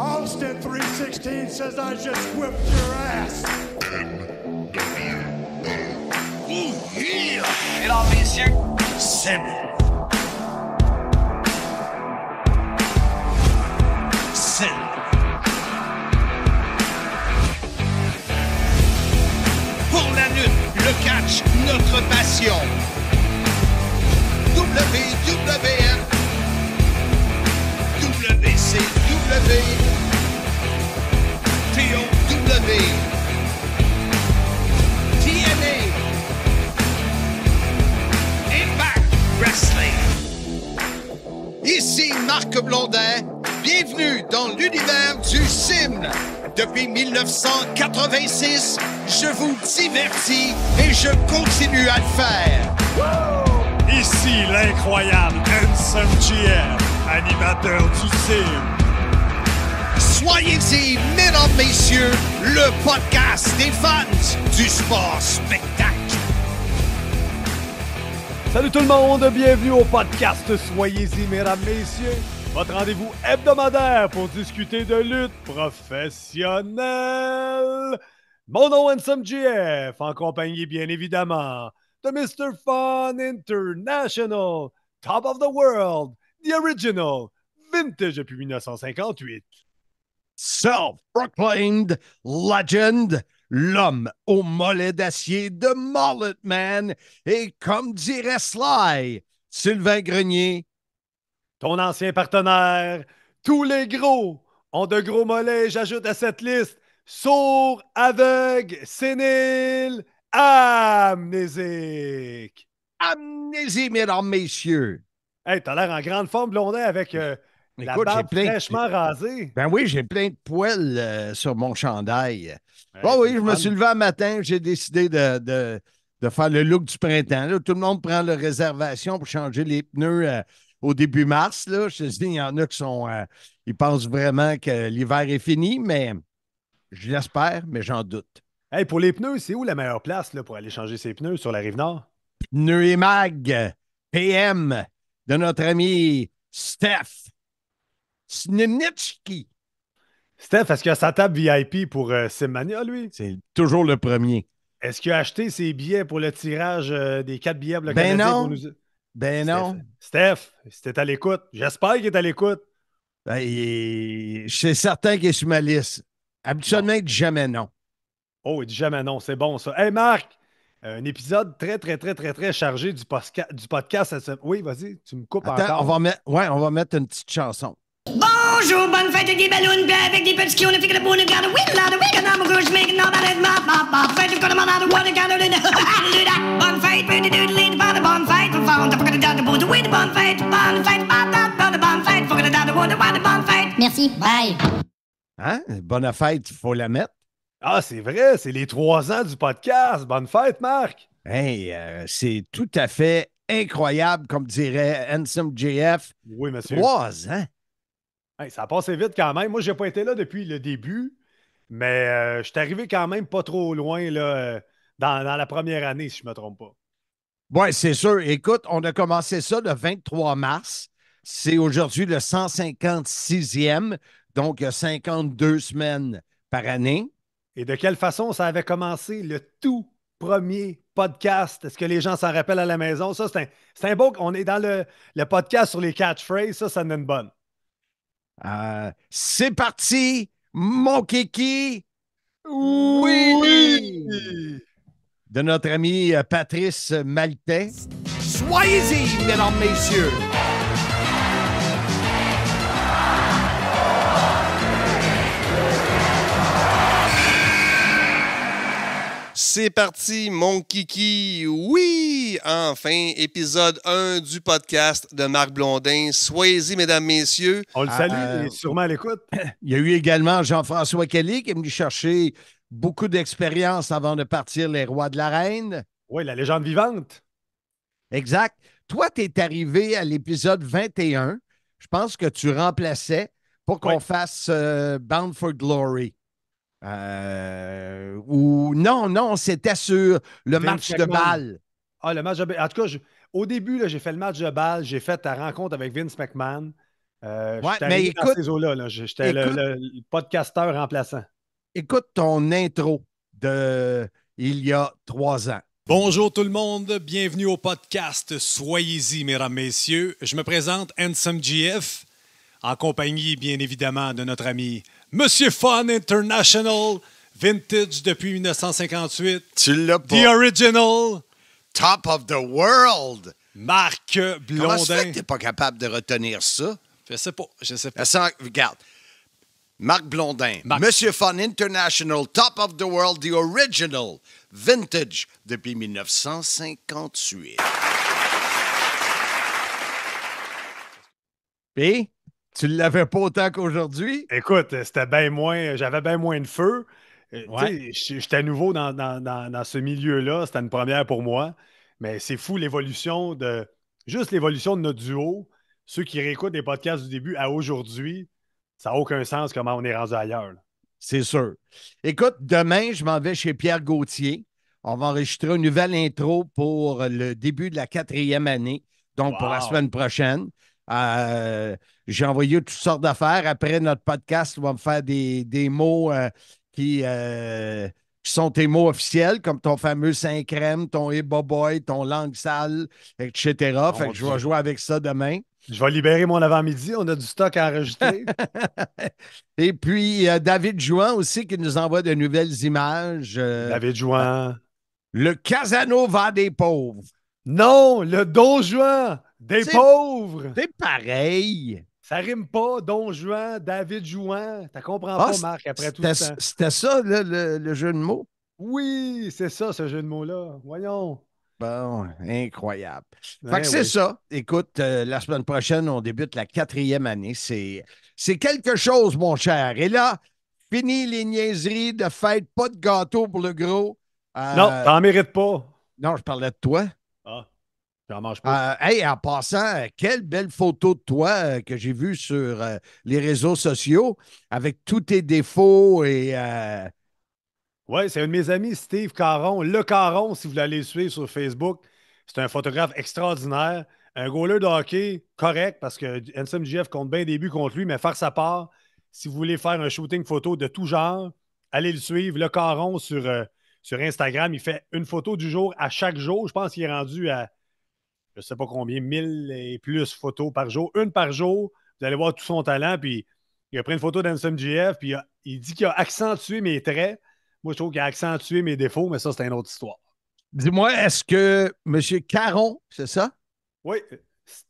Austin 316 says I just whipped your ass. Ooh, yeah! It all means you C'est bon. C'est bon. Pour la lutte, le catch, notre passion. WWF WCW, TOW, TNA, Impact Wrestling. Ici Marc Blondin, bienvenue dans l'univers du Sim. Depuis 1986, je vous divertis et je continue à le faire. Ici l'incroyable Handsome GM animateur du CIM. Soyez-y, mesdames, messieurs, le podcast des fans du sport spectacle. Salut tout le monde, bienvenue au podcast Soyez-y, mesdames, messieurs. Votre rendez-vous hebdomadaire pour discuter de lutte professionnelle. Mon nom est GF, en compagnie bien évidemment de Mr. Fun International, Top of the World, The Original, vintage depuis 1958. Self-proclaimed legend, l'homme au mollet d'acier de Mollet Man. Et comme dirait Sly, Sylvain Grenier, ton ancien partenaire, tous les gros ont de gros mollets, j'ajoute à cette liste, sourd, aveugle, sénile, amnésique. Amnésie, mesdames, messieurs. Hey, t'as l'air en grande forme, Blondet, avec euh, la barbe fraîchement rasée. Ben oui, j'ai plein de poils euh, sur mon chandail. oui, je me suis levé un matin, j'ai décidé de, faire le look du printemps. tout le monde prend leur réservation pour changer les pneus euh, au début mars. Là. Je te dis, il y en a qui sont... ils pensent vraiment que l'hiver est fini, mais je l'espère, mais j'en doute. Hé, pour les pneus, c'est où la meilleure place là, pour aller changer ses pneus sur la Rive-Nord? Pneus et mag, PM, de notre ami Steph Snimnitski. Steph, est-ce qu'il a sa table VIP pour euh, Simmania, lui? C'est toujours le premier. Est-ce qu'il a acheté ses billets pour le tirage euh, des quatre billets pour ben Non. Ben non. Steph, c'était à l'écoute. J'espère qu'il est à l'écoute. Ben, C'est certain qu'il est sur ma liste. Habituellement, il dit jamais non. Oh, il dit jamais non. C'est bon, ça. Hey, Marc, euh, un épisode très, très, très, très, très chargé du, du podcast. Oui, vas-y, tu me coupes encore. On va, mettre, on va mettre une petite chanson. Bonjour, bonne fête avec des avec des fait bonne fête, bonne fête, bonne fête, bonne bonne fête, Merci, bye. Hein? Bonne fête, faut la mettre. Ah, c'est vrai, c'est les trois ans du podcast. Bonne fête, Marc. Hey, euh, c'est tout à fait incroyable, comme dirait GF JF. Oui, monsieur. Trois ans. ça a passé vite quand même. Moi, je n'ai pas été là depuis le début, mais euh, je suis arrivé quand même pas trop loin euh, dans, dans la première année, si je ne me trompe pas. Oui, c'est sûr. Écoute, on a commencé ça le 23 mars. C'est aujourd'hui le 156e, donc 52 semaines par année. Et de quelle façon ça avait commencé le tout premier podcast? Est-ce que les gens s'en rappellent à la maison? Ça, c'est un, beau. On est dans le, podcast sur les catchphrases. Ça, ça donne une bonne. Euh, c'est parti, mon kiki. Oui! De notre ami euh, Patrice Maltais. Soyez-y, mesdames, messieurs. C'est parti, mon kiki. Oui, enfin, épisode 1 du podcast de Marc Blondin. Soyez-y, mesdames, messieurs. On le salue, il est euh, sûrement à l'écoute. Il y a eu également Jean-François Kelly qui est venu chercher beaucoup d'expérience avant de partir Les Rois de la Reine. Oui, la légende vivante. Exact. Toi, tu es arrivé à l'épisode 21. Je pense que tu remplaçais pour qu'on fasse euh, Bound for Glory. Euh, ou non, non, c'était sur le match de balle. Ah, le match En tout cas, au début, j'ai fait le match de balle, j'ai fait ta rencontre avec Vince McMahon. Euh, mais écoute, J'étais le, podcasteur remplaçant. Écoute ton intro de il y a trois ans. Bonjour tout le monde, bienvenue au podcast Soyez-y, mesdames, messieurs. Je me présente, Handsome GF, en compagnie, bien évidemment, de notre ami Monsieur Fun International, vintage depuis 1958. Tu The Original. Top of the World. Marc Blondin. Comment ça pas capable de retenir ça? Je sais pas, je sais pas. regarde. Marc Blondin, Monsieur Fun International, Top of the World, The Original, Vintage, depuis 1958. Tu ne l'avais pas autant qu'aujourd'hui? Écoute, euh, c'était bien moins. Euh, j'avais bien moins de feu. J'étais euh, J'étais nouveau dans, ce milieu-là. C'était une première pour moi. Mais c'est fou l'évolution de. Juste l'évolution de notre duo. Ceux qui réécoutent des podcasts du début à aujourd'hui, ça n'a aucun sens comment on est rendu ailleurs. C'est sûr. Écoute, demain, je m'en vais chez Pierre Gauthier. On va enregistrer une nouvelle intro pour le début de la quatrième année, donc pour la semaine prochaine. Euh, j'ai envoyé toutes sortes d'affaires. Après notre podcast, on va me faire des, mots euh, euh, qui, sont tes mots officiels, comme ton fameux Saint-Crème, ton Boy, ton Langue Sale, etc. fait que je vais jouer avec ça demain. Je vais libérer mon avant-midi, on a du stock à rajouter. Et puis David Jouan aussi qui nous envoie de nouvelles images. David Jouan. Le Casanova des pauvres. Non, le Don Juan. Des pauvres! Des pareils! Ça rime pas, Don Juan, David Juan. T'as comprends ah, pas, Marc, après tout ça. C'était ça, le, jeu de mots? Oui, c'est ça, ce jeu de mots-là. Voyons. Bon, incroyable. Ben fait que c'est ça. Écoute, euh, la semaine prochaine, on débute la quatrième année. C'est quelque chose, mon cher. Et là, fini les niaiseries de fête, pas de gâteau pour le gros. Euh, non, t'en mérites pas. Non, je parlais de toi. J'en pas. Euh, en passant, euh, quelle belle photo de toi euh, que j'ai vue sur les réseaux sociaux avec tous tes défauts et. Oui, c'est un de mes amis, Steve Caron. Le Caron, si vous voulez le suivre sur Facebook, c'est un photographe extraordinaire. Un goaler de hockey correct parce que NSMJF compte bien des buts contre lui, mais faire sa part, si vous voulez faire un shooting photo de tout genre, allez le suivre. Le Caron sur, sur Instagram, il fait une photo du jour à chaque jour. Je pense qu'il est rendu à je ne sais pas combien, 1000 et plus photos par jour, une par jour. Vous allez voir tout son talent. Puis il a pris une photo d'Anson GF, puis il, dit qu'il a accentué mes traits. Moi, je trouve qu'il a accentué mes défauts, mais ça, c'est une autre histoire. Dis-moi, est-ce que M. Caron, c'est ça? Oui.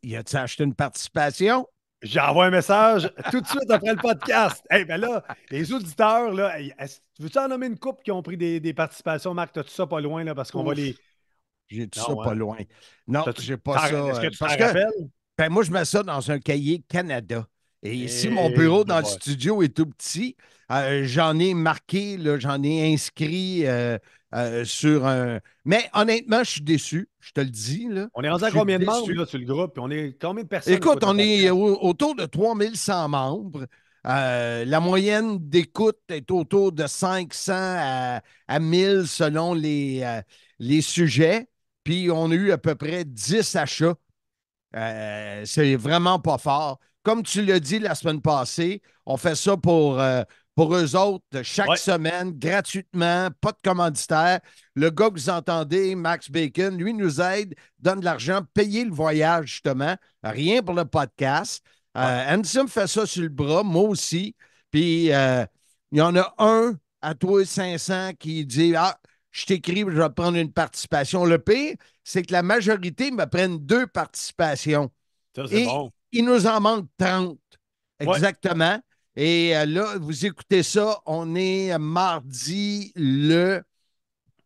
Il a acheté une participation? J'envoie un message tout de suite après le podcast. Eh ben là, les auditeurs, là, veux-tu en nommer une coupe qui ont pris des, participations, Marc? T'as tout ça pas loin, là, parce qu'on va les, j'ai tout ah, ça pas loin. Non, j'ai pas ça. Est-ce que euh, tu parce que, ben, moi, je mets ça dans un cahier Canada. Et, ici mon eh bureau dans le studio est tout petit, euh, j'en ai marqué, j'en ai inscrit euh, sur un. Mais honnêtement, je suis déçu. Je te le dis. On est rendu à combien de membres sur le groupe? On est combien de personnes? Écoute, on est autour de 3100 membres. la moyenne d'écoute est autour de 500 à, 1000 selon les, les sujets. Puis on a eu à peu près 10 achats. Euh, c'est vraiment pas fort. Comme tu l'as dit la semaine passée, on fait ça pour, euh, pour eux autres chaque semaine, gratuitement, pas de commanditaire. Le gars que vous entendez, Max Bacon, lui nous aide, donne de l'argent, payer le voyage justement, rien pour le podcast. Euh, fait ça sur le bras, moi aussi. Puis il y en a un à toi 500 qui dit Ah, je t'écris, je vais prendre une participation. Le pire, c'est que la majorité me prennent deux participations. Ça, c'est bon. Il nous en manque 30. Exactement. Et euh, là, vous écoutez ça, on est mardi le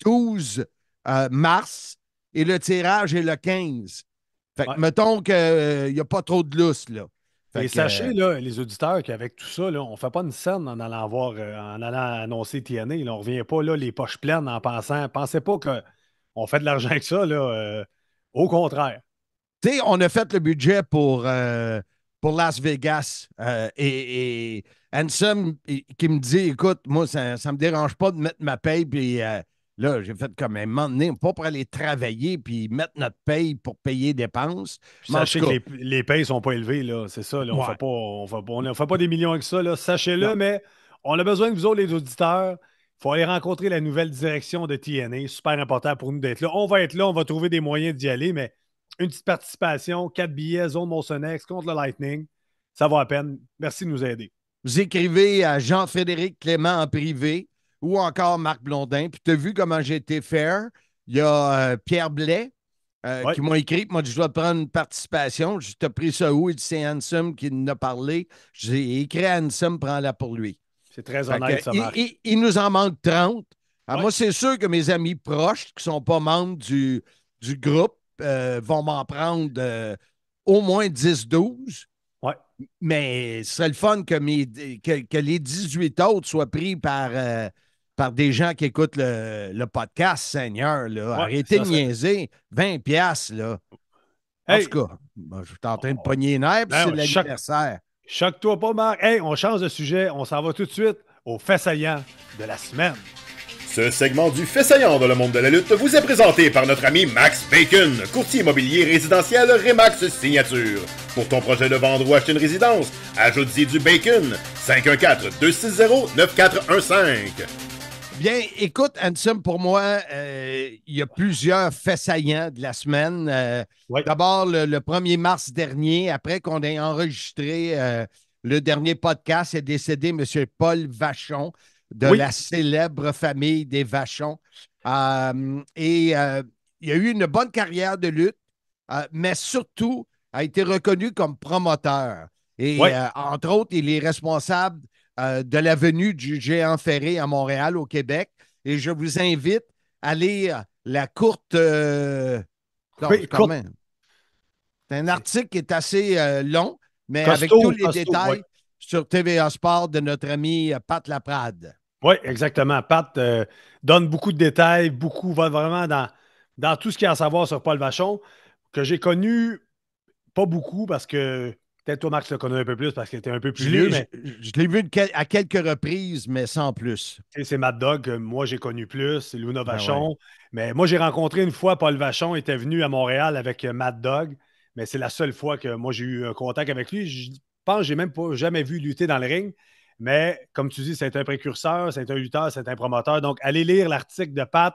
12 euh, mars et le tirage est le 15. Fait que mettons qu'il euh, n'y a pas trop de lousse, là. Et sachez, euh, les auditeurs, qu'avec tout ça, on ne fait pas une scène en allant voir, euh, en allant annoncer TNA. on ne revient pas là, les poches pleines en pensant. Pensez pas qu'on fait de l'argent avec ça. Là, euh, au contraire. sais, on a fait le budget pour, pour Las Vegas et, et qui me dit écoute, moi, ça ne me dérange pas de mettre ma paye puis Là, j'ai fait comme un moment donné, pas pour aller travailler puis mettre notre paye pour payer dépenses. Sachez que les, les payes ne sont pas élevées, là. C'est ça. on ne fait, fait, pas des millions avec ça. Sachez-le, mais on a besoin de vous autres, les auditeurs. Il faut aller rencontrer la nouvelle direction de TNA. Super important pour nous d'être là. On va être là, on va trouver des moyens d'y aller, mais une petite participation, quatre billets, zone Monsonex contre le Lightning. Ça va à peine. Merci de nous aider. Vous écrivez à Jean-Frédéric Clément en privé ou encore Marc Blondin. Puis tu as vu comment j'ai été fair. Il y a euh, Pierre Blais euh, qui m'a écrit, moi Je dois prendre une participation. Je t'ai pris ça où Il dit C'est Ansem qui nous a parlé. J'ai écrit à prends-la pour lui. C'est très honnête, ça, Marc. Il, nous en manque 30. Ah, moi, c'est sûr que mes amis proches qui ne sont pas membres du, groupe euh, vont m'en prendre au moins 10-12. Ouais. Mais ce serait le fun que les 18 autres soient pris par par des gens qui écoutent le, podcast, Seigneur. Arrêtez de niaiser. 20 piastres, là. en tout cas, je suis en train de oh. pogner une herbe, c'est l'anniversaire. Choque-toi pas, Marc. on change de sujet. On s'en va tout de suite au fait de la semaine. Ce segment du fait saillant dans le monde de la lutte vous est présenté par notre ami Max Bacon, courtier immobilier résidentiel Remax Signature. Pour ton projet de vendre ou acheter une résidence, ajoute-y du bacon. 514-260-9415. Bien, écoute, Ansem, pour moi, euh, il y a plusieurs faits saillants de la semaine. Euh, d'abord, le, 1er mars dernier, après qu'on ait enregistré euh, le dernier podcast, est décédé M. Paul Vachon de la célèbre famille des Vachons. et il a eu une bonne carrière de lutte, mais surtout a été reconnu comme promoteur. Et entre autres, il est responsable euh, de l'avenue du géant ferré à Montréal, au Québec. Et je vous invite à lire la courte. quand euh, C'est un article qui est assez euh, long, mais avec tous les détails sur TVA Sport de notre ami Pat Laprade. Oui, exactement. Pat donne beaucoup de détails, beaucoup, va vraiment dans, dans tout ce qu'il y a à savoir sur Paul Vachon, que j'ai connu pas beaucoup parce que Peut-être toi, tu le connais un peu plus parce qu'il était un peu plus vieux. Je, l'ai vu à quelques reprises, mais sans plus. C'est Mad Dog euh, moi j'ai connu plus, c'est Luna ben Vachon. Mais moi, j'ai rencontré une fois Paul Vachon, était venu à Montréal avec euh, Mad Dog, mais c'est la seule fois que moi j'ai eu un contact avec lui. Je pense que j'ai même pas jamais vu lutter dans le ring. Mais comme tu dis, c'est un précurseur, c'est un lutteur, c'est un promoteur. Donc, allez lire l'article de Pat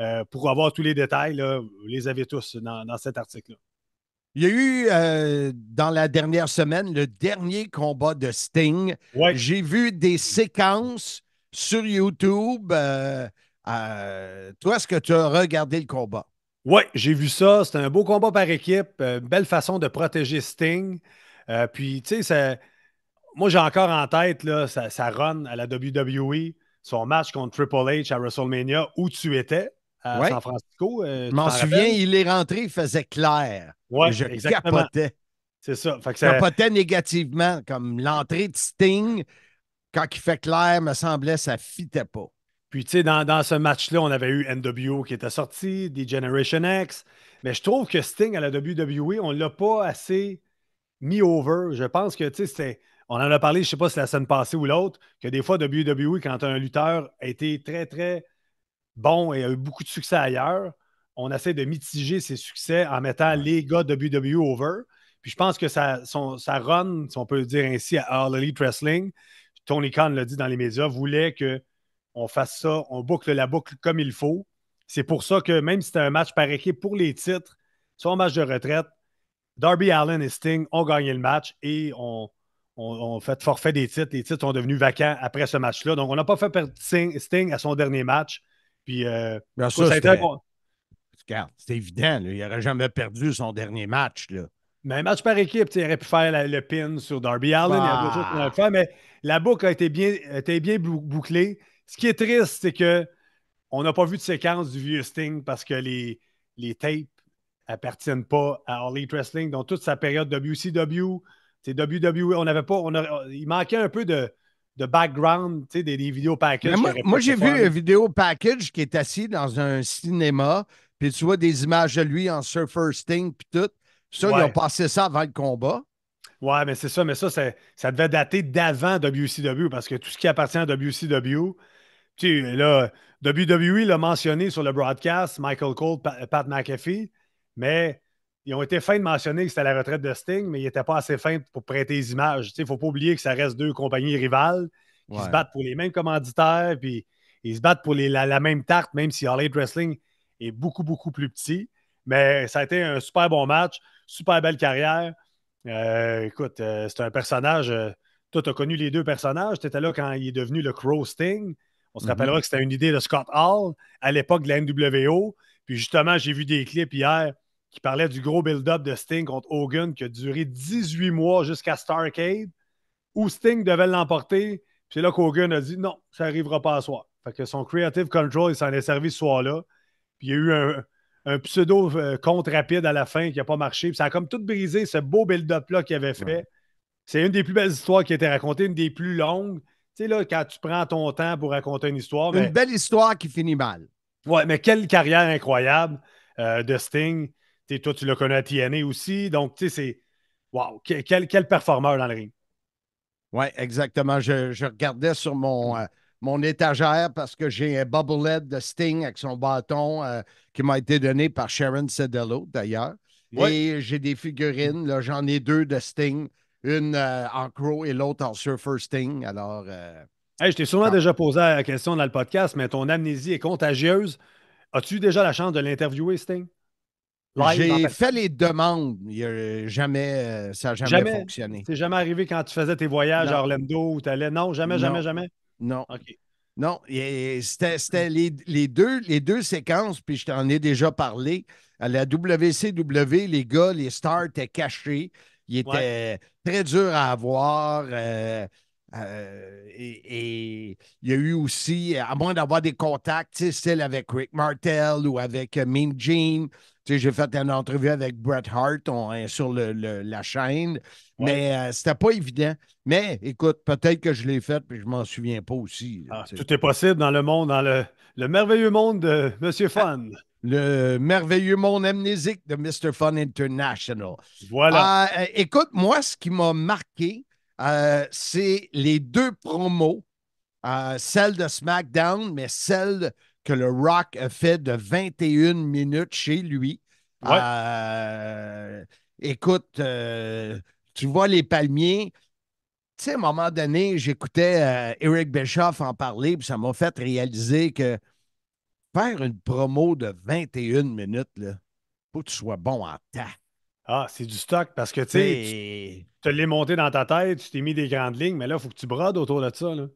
euh, pour avoir tous les détails. Vous les avez tous dans cet article-là. Il y a eu, euh, dans la dernière semaine, le dernier combat de Sting. J'ai vu des séquences sur YouTube. Euh, euh, toi, est-ce que tu as regardé le combat? Oui, j'ai vu ça. C'était un beau combat par équipe. Une belle façon de protéger Sting. puis, tu sais, moi, j'ai encore en tête là, run à la WWE, son match contre Triple H à WrestleMania, où tu étais à San Francisco. Euh, je m'en souviens, il est rentré, il faisait clair. je capotais. C'est ça. Fait Capotait négativement, comme l'entrée de Sting, quand il fait clair, me semblait, ça fitait pas. Puis, tu sais, dans, ce match-là, on avait eu NWO qui était sorti, des Generation X. Mais je trouve que Sting à la WWE, on l'a pas assez mis over. Je pense que, tu sais, on en a parlé, je sais pas si la semaine passée ou l'autre, que des fois, WWE, quand un lutteur a été très, très bon et a eu beaucoup de succès ailleurs, on essaie de mitiger ses succès en mettant les gars de WWE over. Puis je pense que ça, ça run, si on peut le dire ainsi, à All Elite Wrestling, Tony Khan l'a dit dans les médias, voulait que on fasse ça, on boucle la boucle comme il faut. C'est pour ça que même si c'était un match par équipe pour les titres, son match de retraite, Darby Allen et Sting ont gagné le match et ont on, fait forfait des titres. Les titres sont devenus vacants après ce match-là. Donc, on n'a pas fait perdre Sting à son dernier match. Puis, euh, ça, c'était... c'est évident. il n'aurait jamais perdu son dernier match. Là. Mais match par équipe, il aurait pu faire le pin sur Darby Allen. Il y a bah. mais la boucle a été bien, était bien bouclée. Ce qui est triste, c'est que on n'a pas vu de séquence du vieux Sting parce que les, les tapes n'appartiennent pas à All Elite Wrestling. Dans toute sa période WCW, WWE, on n'avait pas. On il manquait un peu de, de background, tu sais, des, vidéos package. Moi, j'ai vu une vidéo package qui est assis dans un cinéma, puis tu vois des images de lui en Surfer Sting, puis tout. Ça, il ils passé ça avant le combat. Ouais, mais c'est ça, mais ça, ça devait dater d'avant WCW, parce que tout ce qui appartient à WCW, tu sais, là, WWE l'a mentionné sur le broadcast, Michael Cole, Pat McAfee, mais ils ont été fins de mentionner que c'était la retraite de Sting, mais ils n'étaient pas assez fins pour prêter les images. Il ne faut pas oublier que ça reste deux compagnies rivales qui se battent pour les mêmes commanditaires, puis ils se battent pour la, même tarte, même si All Elite Wrestling est beaucoup, beaucoup plus petit. Mais ça a été un super bon match, super belle carrière. Euh, écoute, euh, c'est un personnage. Euh, toi, tu as connu les deux personnages. Tu étais là quand il est devenu le Crow Sting. On se mm-hmm. rappellera que c'était une idée de Scott Hall à l'époque de la NWO. Puis justement, j'ai vu des clips hier qui parlait du gros build-up de Sting contre Hogan qui a duré 18 mois jusqu'à Starcade, où Sting devait l'emporter. C'est là qu'Hogan a dit non, ça n'arrivera pas à soi. Fait que son creative control, il s'en est servi ce soir-là. Puis il y a eu un, pseudo euh, contre rapide à la fin qui n'a pas marché. ça a comme tout brisé ce beau build-up-là qu'il avait fait. C'est une des plus belles histoires qui a été racontée, une des plus longues. Tu sais, là, quand tu prends ton temps pour raconter une histoire. Une belle histoire qui finit mal. Ouais, mais quelle carrière incroyable euh, de Sting. T'sais, toi, tu le connais à TNA aussi. Donc, tu sais, c'est. Waouh, quel, performeur dans le ring. Oui, exactement. Je, regardais sur mon, euh, mon étagère parce que j'ai un bobblehead de Sting avec son bâton euh, qui m'a été donné par Sharon Sedello, d'ailleurs. Et j'ai des figurines. là J'en ai deux de Sting, une euh, en crow et l'autre en surfer Sting. Alors. je t'ai sûrement ah. déjà posé la question dans le podcast, mais ton amnésie est contagieuse. As-tu déjà la chance de l'interviewer, Sting? J'ai fait les demandes. Il a jamais, euh, ça n'a jamais, fonctionné. C'est jamais arrivé quand tu faisais tes voyages à Orlando ou tu allais. Non, jamais, jamais, jamais. Non. OK. Non, c'était les, deux, les deux séquences, puis je t'en ai déjà parlé. À la WCW, les gars, les stars étaient cachés. Ils étaient très durs à avoir. Euh, euh, et, il y a eu aussi, à moins d'avoir des contacts, style avec Rick Martel ou avec Ming Jean. Gene, j'ai fait une entrevue avec Bret Hart hein, sur la chaîne, mais euh, c'était pas évident. Mais écoute, peut-être que je l'ai fait puis je m'en souviens pas aussi. Ah, tout est possible dans le monde, dans le, merveilleux monde de Monsieur ah, Fun. Le merveilleux monde amnésique de Mr. Fun International. Voilà. Ah, euh, écoute, moi, ce qui m'a marqué, euh, c'est les deux promos, celle de SmackDown, mais celle de que le Rock a fait de 21 minutes chez lui. Euh, écoute, euh, tu vois les palmiers. Tu sais, à un moment donné, j'écoutais euh, Eric Bischoff en parler, puis ça m'a fait réaliser que faire une promo de 21 minutes, là, faut que tu sois bon en temps. Ah, c'est du stock parce que tu sais, tu l'es monté dans ta tête, tu t'es mis des grandes lignes, mais là, il faut que tu brodes autour de ça. Là.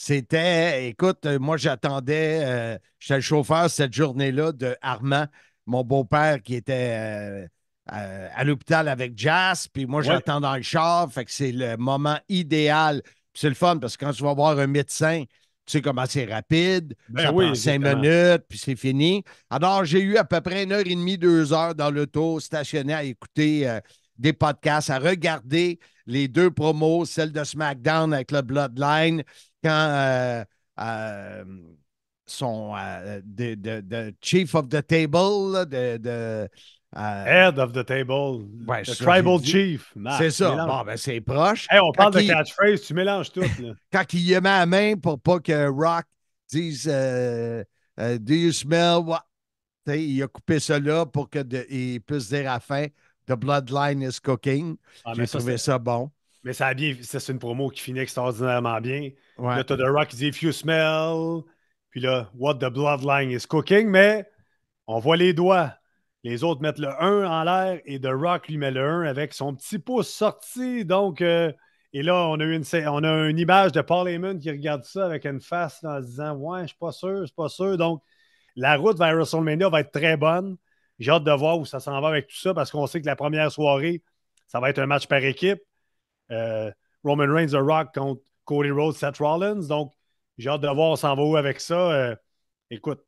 C'était, écoute, euh, moi j'attendais, euh, j'étais le chauffeur cette journée-là de Armand, mon beau-père qui était euh, à l'hôpital avec Jazz, puis moi j'attendais dans le char, fait que c'est le moment idéal. C'est le fun parce que quand tu vas voir un médecin, tu sais comment c'est rapide, ben prend cinq minutes, puis c'est fini. Alors, j'ai eu à peu près une heure et demie, deux heures dans l'auto, stationné à écouter des podcasts, à regarder les deux promos, celle de SmackDown avec le Bloodline, quand euh, euh, son euh, de, Chief of the Table, de, Head of the Table, Tribal Chief. C'est ça, ben, c'est proche. on parle il... de catchphrase, tu mélanges tout. quand il y met la main pour pas que Rock dise Do you smell what? il a coupé cela pour qu'il puisse dire à la fin The Bloodline is Cooking. Ah, J'ai trouvé ça bon. Mais ça a bien. C'est une promo qui finit extraordinairement bien. Là, tu The Rock qui dit If you smell. Puis là, What the Bloodline is Cooking. Mais on voit les doigts. Les autres mettent le 1 en l'air et The Rock lui met le 1 avec son petit pouce sorti. Donc, euh, et là, on a, une, on a une image de Paul Heyman qui regarde ça avec une face en se disant Ouais, je suis pas sûr, je suis pas sûr. Donc, la route vers WrestleMania va être très bonne. J'ai hâte de voir où ça s'en va avec tout ça parce qu'on sait que la première soirée, ça va être un match par équipe. Euh, Roman Reigns, The Rock contre Cody Rhodes, Seth Rollins. Donc, j'ai hâte de voir, où ça s'en va où avec ça. Euh, écoute,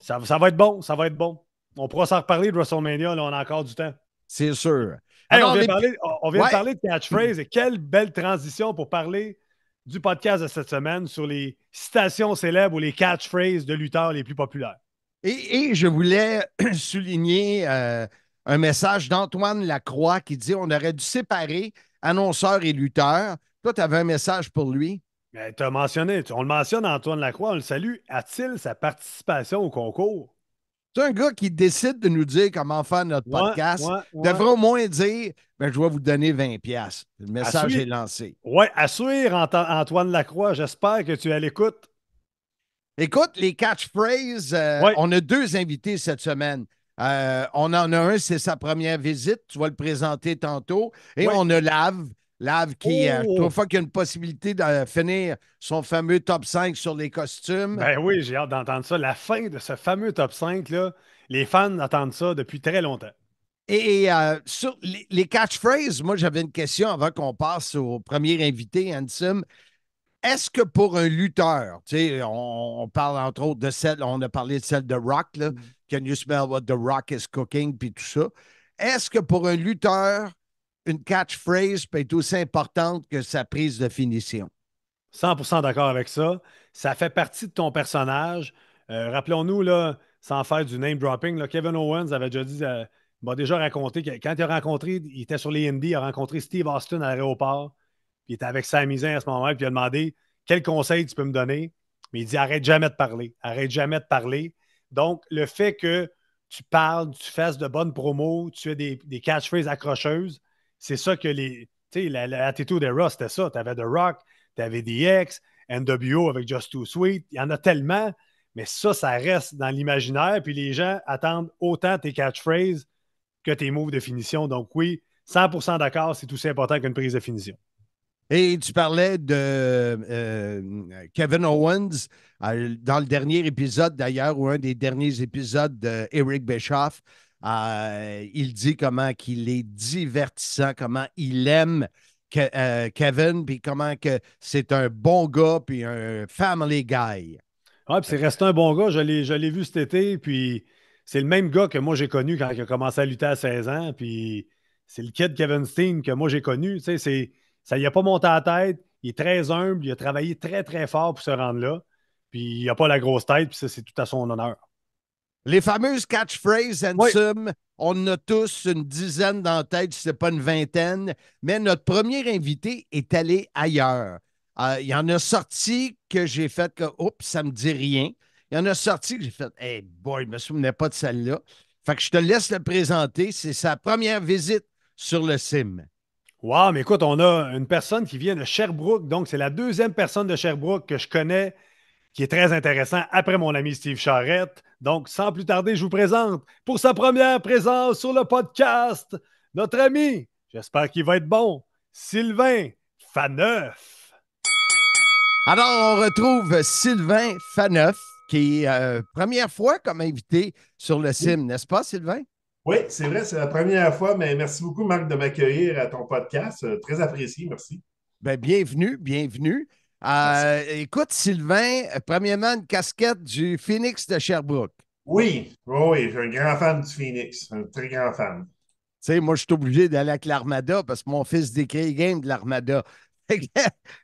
ça, va être bon, ça va être bon. On pourra s'en reparler de WrestleMania, là, on a encore du temps. C'est sûr. on, vient, de parler de catchphrase et quelle belle transition pour parler du podcast de cette semaine sur les citations célèbres ou les catchphrases de lutteurs les plus populaires. Et, je voulais souligner euh, un message d'Antoine Lacroix qui dit on aurait dû séparer annonceur et lutteur. Toi, tu avais un message pour lui. Ben, tu as mentionné, on le mentionne, Antoine Lacroix, on le salue. A-t-il sa participation au concours? C'est un gars qui décide de nous dire comment faire notre podcast. Devrait au moins dire ben, Je vais vous donner 20$. Le message est lancé. Oui, à Antoine Lacroix. J'espère que tu es l'écoute. Écoute, les catchphrases, euh, on a deux invités cette semaine. Euh, on en a un, c'est sa première visite. Tu vas le présenter tantôt. Et on a Lave. Lave qui, euh, oh. fois qu'il a une possibilité de finir son fameux top 5 sur les costumes. Ben oui, j'ai hâte d'entendre ça. La fin de ce fameux top 5, là, les fans attendent ça depuis très longtemps. Et sur les, catchphrases, moi, j'avais une question avant qu'on passe au premier invité, Ansem est-ce que pour un lutteur, on, parle entre autres de celle, on a parlé de celle de Rock, là, Can you smell what the Rock is cooking, puis tout ça. Est-ce que pour un lutteur, une catchphrase peut être aussi importante que sa prise de finition? 100% d'accord avec ça. Ça fait partie de ton personnage. Euh, rappelons-nous, là, sans faire du name dropping, là, Kevin Owens avait déjà dit, euh, m'a déjà raconté que quand il a rencontré, il était sur les Indies, il a rencontré Steve Austin à l'aéroport il était avec sa à ce moment-là, puis il a demandé quel conseil tu peux me donner. Mais il dit arrête jamais de parler, arrête jamais de parler. Donc, le fait que tu parles, tu fasses de bonnes promos, tu as des, des catchphrases accrocheuses, c'est ça que les. Tu sais, l'attitude la, des Ross, c'était ça. Tu avais The Rock, tu avais DX, NWO avec Just Too Sweet. Il y en a tellement, mais ça, ça reste dans l'imaginaire. Puis les gens attendent autant tes catchphrases que tes moves de finition. Donc, oui, 100 d'accord, c'est aussi important qu'une prise de finition. Et tu parlais de euh, Kevin Owens euh, dans le dernier épisode, d'ailleurs, ou un des derniers épisodes d'Eric Bischoff. Euh, il dit comment qu'il est divertissant, comment il aime Kevin, puis comment que c'est un bon gars, puis un family guy. Oui, puis c'est resté un bon gars. Je l'ai vu cet été, puis c'est le même gars que moi j'ai connu quand il a commencé à lutter à 16 ans, puis c'est le kid Kevin Steen que moi j'ai connu. Tu sais, c'est ça n'y a pas monté à tête. Il est très humble. Il a travaillé très, très fort pour se rendre là. Puis il n'a pas la grosse tête. Puis ça, c'est tout à son honneur. Les fameuses catchphrases and on a tous une dizaine dans la tête, si ce pas une vingtaine, mais notre premier invité est allé ailleurs. Euh, il y en a sorti que j'ai fait que, oups, ça me dit rien. Il y en a sorti que j'ai fait, hey boy, je me souvenait pas de celle-là. Fait que je te laisse le présenter. C'est sa première visite sur le SIM. Wow, mais écoute, on a une personne qui vient de Sherbrooke, donc c'est la deuxième personne de Sherbrooke que je connais qui est très intéressant après mon ami Steve Charrette. Donc, sans plus tarder, je vous présente pour sa première présence sur le podcast, notre ami, j'espère qu'il va être bon, Sylvain Faneuf. Alors, on retrouve Sylvain Faneuf qui est euh, première fois comme invité sur le CIM, n'est-ce pas, Sylvain? Oui, c'est vrai, c'est la première fois, mais merci beaucoup, Marc, de m'accueillir à ton podcast. Euh, très apprécié, merci. Ben, bienvenue, bienvenue. Euh, écoute, Sylvain, euh, premièrement, une casquette du Phoenix de Sherbrooke. Oui, oui, je suis un grand fan du Phoenix, un très grand fan. Tu sais, moi, je suis obligé d'aller avec l'Armada parce que mon fils décrit les de l'Armada.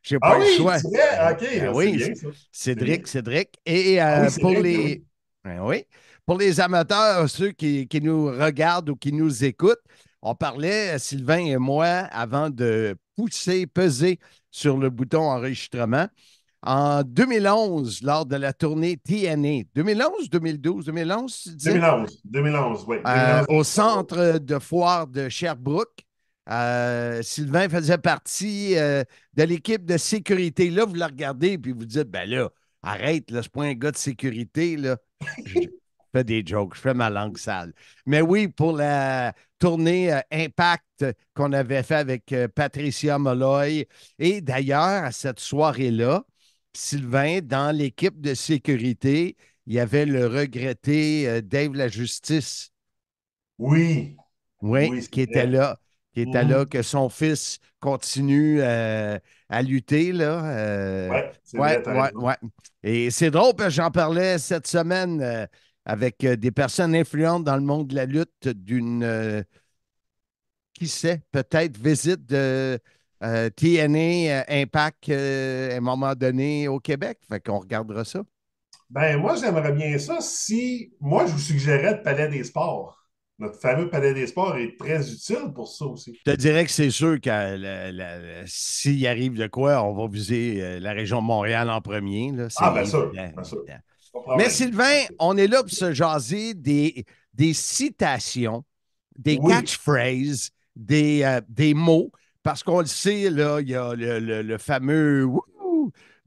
J'ai pas ah oui, le OK, ben Cédric, Cédric. Et ah pour les. oui. Ben pour les amateurs, ceux qui, nous regardent ou qui nous écoutent, on parlait, euh, Sylvain et moi, avant de pousser, peser sur le bouton enregistrement. En 2011, lors de la tournée TNA, 2011, 2012, 2011, tu 2011, 2011, oui. Euh, au centre de foire de Sherbrooke, euh, Sylvain faisait partie de l'équipe de sécurité. Là, vous la regardez puis vous dites, ben là, arrête, là, c'est pas gars de sécurité, là. des jokes, je fais ma langue sale. Mais oui, pour la tournée euh, Impact qu'on avait fait avec euh, Patricia Molloy. Et d'ailleurs, à cette soirée-là, Sylvain, dans l'équipe de sécurité, il y avait le regretté euh, Dave La Justice. Oui. Oui, qui était là. Qui était mhm. là, que son fils continue à lutter. Là, ouais, ouais, ouais, Et c'est drôle, j'en parlais cette semaine avec euh, des personnes influentes dans le monde de la lutte d'une, euh, qui sait, peut-être visite de euh, TNA Impact à un moment donné au Québec. Fait qu'on regardera ça. Ben, moi, j'aimerais bien ça si. Moi, je vous suggérais le Palais des Sports. Notre fameux Palais des Sports est très utile pour ça aussi. Je te dirais que c'est sûr que s'il arrive de quoi, on va viser la région de Montréal en premier. ah, bien sûr, bien sûr. Mais Sylvain, on est là pour se jaser des, des citations, des catchphrases, des, euh, des mots, parce qu'on le sait, là, il y a le, fameux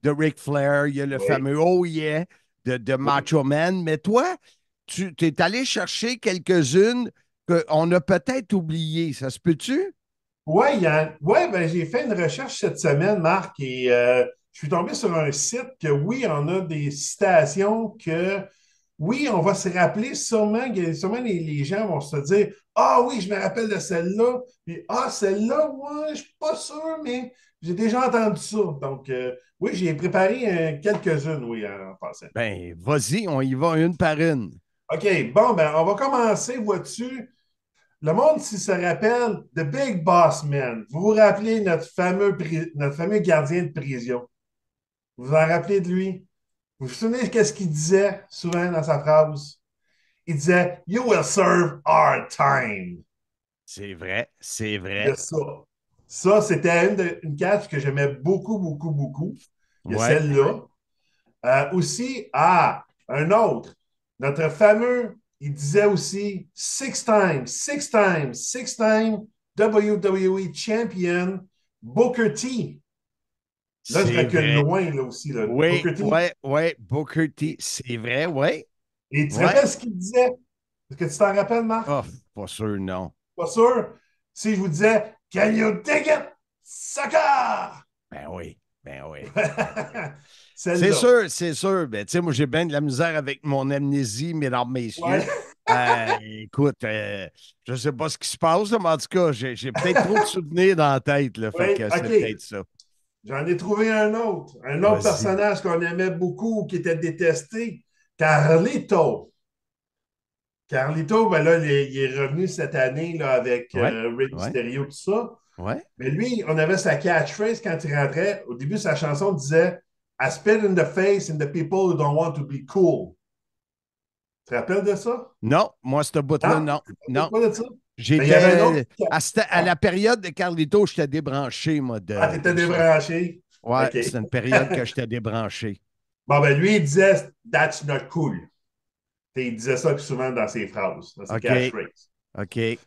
de Ric Flair, il y a le fameux Oh yeah de, de Macho Man, mais toi, tu es allé chercher quelques-unes qu'on a peut-être oubliées, ça se peut-tu? Oui, ouais, ben, j'ai fait une recherche cette semaine, Marc, et euh, je suis tombé sur un site que oui, on a des citations que oui, on va se rappeler sûrement que sûrement les, gens vont se dire Ah oui, je me rappelle de celle-là, puis Ah, celle-là, ouais, je suis pas sûr, mais j'ai déjà entendu ça. Donc, euh, oui, j'ai préparé euh, quelques-unes, oui, en passant. Ben, vas-y, on y va une par une. OK, bon, ben, on va commencer, vois-tu. Le monde, s'il se rappelle, The Big Boss Man. Vous vous rappelez notre fameux, notre fameux gardien de prison. Vous vous en rappelez de lui? Vous vous souvenez de ce qu'il disait souvent dans sa phrase? Il disait You will serve our time. C'est vrai, c'est vrai. ça. Ça, c'était une, carte que j'aimais beaucoup, beaucoup, beaucoup. Il y a celle-là. Euh, aussi, ah, un autre, notre fameux, il disait aussi six times, six times, six times WWE champion Booker T. Là, je recule loin, là aussi. Là. Oui, Booker T. Ouais, Booker T, c'est vrai, oui. Et tu ouais. rappelles ce qu'il disait? Est-ce que tu t'en rappelles, Marc? Oh, pas sûr, non. Pas sûr? Si je vous disais, Can you take it, sucker? Ben oui, ben oui. c'est sûr, c'est sûr. Ben, tu sais, moi, j'ai bien de la misère avec mon amnésie, mesdames, messieurs. Euh, écoute, euh, je ne sais pas ce qui se passe, mais en tout cas, j'ai peut-être trop de souvenirs dans la tête. Là, fait que c'est peut-être ça. J'en ai trouvé un autre, un autre personnage qu'on aimait beaucoup, qui était détesté, Carlito. Carlito, ben là, il est, revenu cette année là, avec ouais, euh, Ray Mysterio, tout ça. Mais lui, on avait sa catchphrase quand il rentrait. Au début, sa chanson disait I spit in the face in the people who don't want to be cool. Tu te rappelles de ça? Non, moi, ce bout-là, ah, non. non j'ai ben, À, la ah. période de Carlito, j'étais débranché, moi. De... Ah, t'étais débranché? Oui, c'est une période que j'étais débranché. Bon, ben lui, il disait That's not cool. il disait ça plus souvent dans ses phrases, dans ses OK. OK.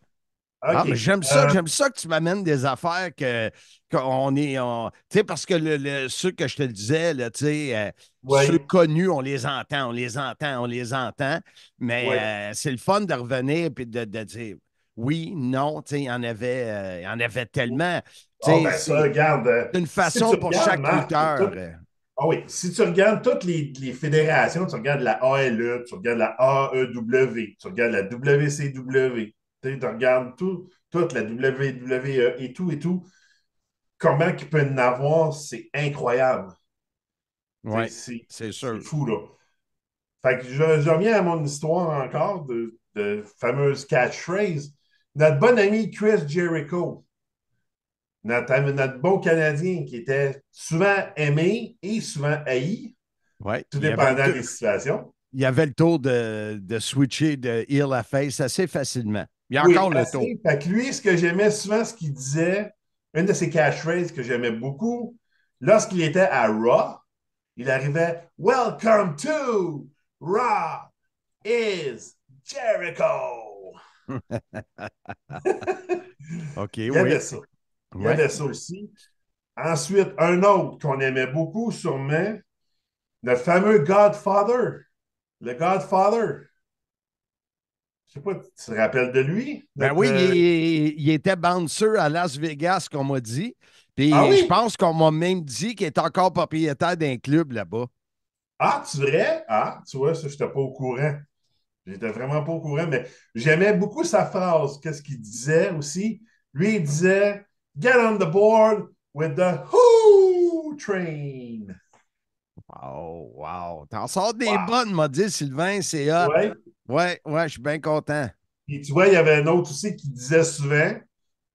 Ah, j'aime ça, euh, j'aime ça que tu m'amènes des affaires que qu'on est. Tu sais, parce que le, ceux que je te disais, là, euh, ceux connus, on les entend, on les entend, on les entend. Mais euh, c'est le fun de revenir et de, de dire oui, non, tu sais, il y en avait, euh, en avait tellement. Oh, regarde. D'une euh, façon pour chaque auteur. Euh. Ah oui, si tu regardes toutes les, fédérations, tu regardes la ALE, tu regardes la AEW, tu regardes la WCW, tu regardes toute la WWE et tout et tout. Comment qu'il peut en avoir, c'est incroyable. c'est sûr. C'est fou, là. Fait que je, reviens à mon histoire encore de, de fameuse catchphrase. Notre bon ami Chris Jericho, notre, bon Canadien qui était souvent aimé et souvent haï, tout dépendant des situations. Il avait le tour de, switcher de heel à face assez facilement. Il y a encore le tour. lui, ce que j'aimais souvent, ce qu'il disait, une de ses catchphrases que j'aimais beaucoup, lorsqu'il était à Raw, il arrivait Welcome to Raw is Jericho. OK, Il y avait ça. Il y avait ça aussi. Ensuite, un autre qu'on aimait beaucoup, sûrement, le fameux Godfather. Le Godfather. Je sais pas, tu te rappelles de lui? Ben oui, euh, il, était bouncer à Las Vegas, qu'on m'a dit. Puis ah je pense qu'on m'a même dit qu'il était encore propriétaire d'un club là-bas. Ah, tu vrai? Ah, tu vois, ça, je n'étais pas au courant. J'étais vraiment pas au courant, mais j'aimais beaucoup sa phrase. Qu'est-ce qu'il disait aussi? Lui, il disait Get on the board with the Who train. Wow, wow. T'en sors des bonnes, m'a dit Sylvain, c'est hot. Ouais, ouais, ouais je suis bien content. Et tu vois, il y avait un autre aussi qui disait souvent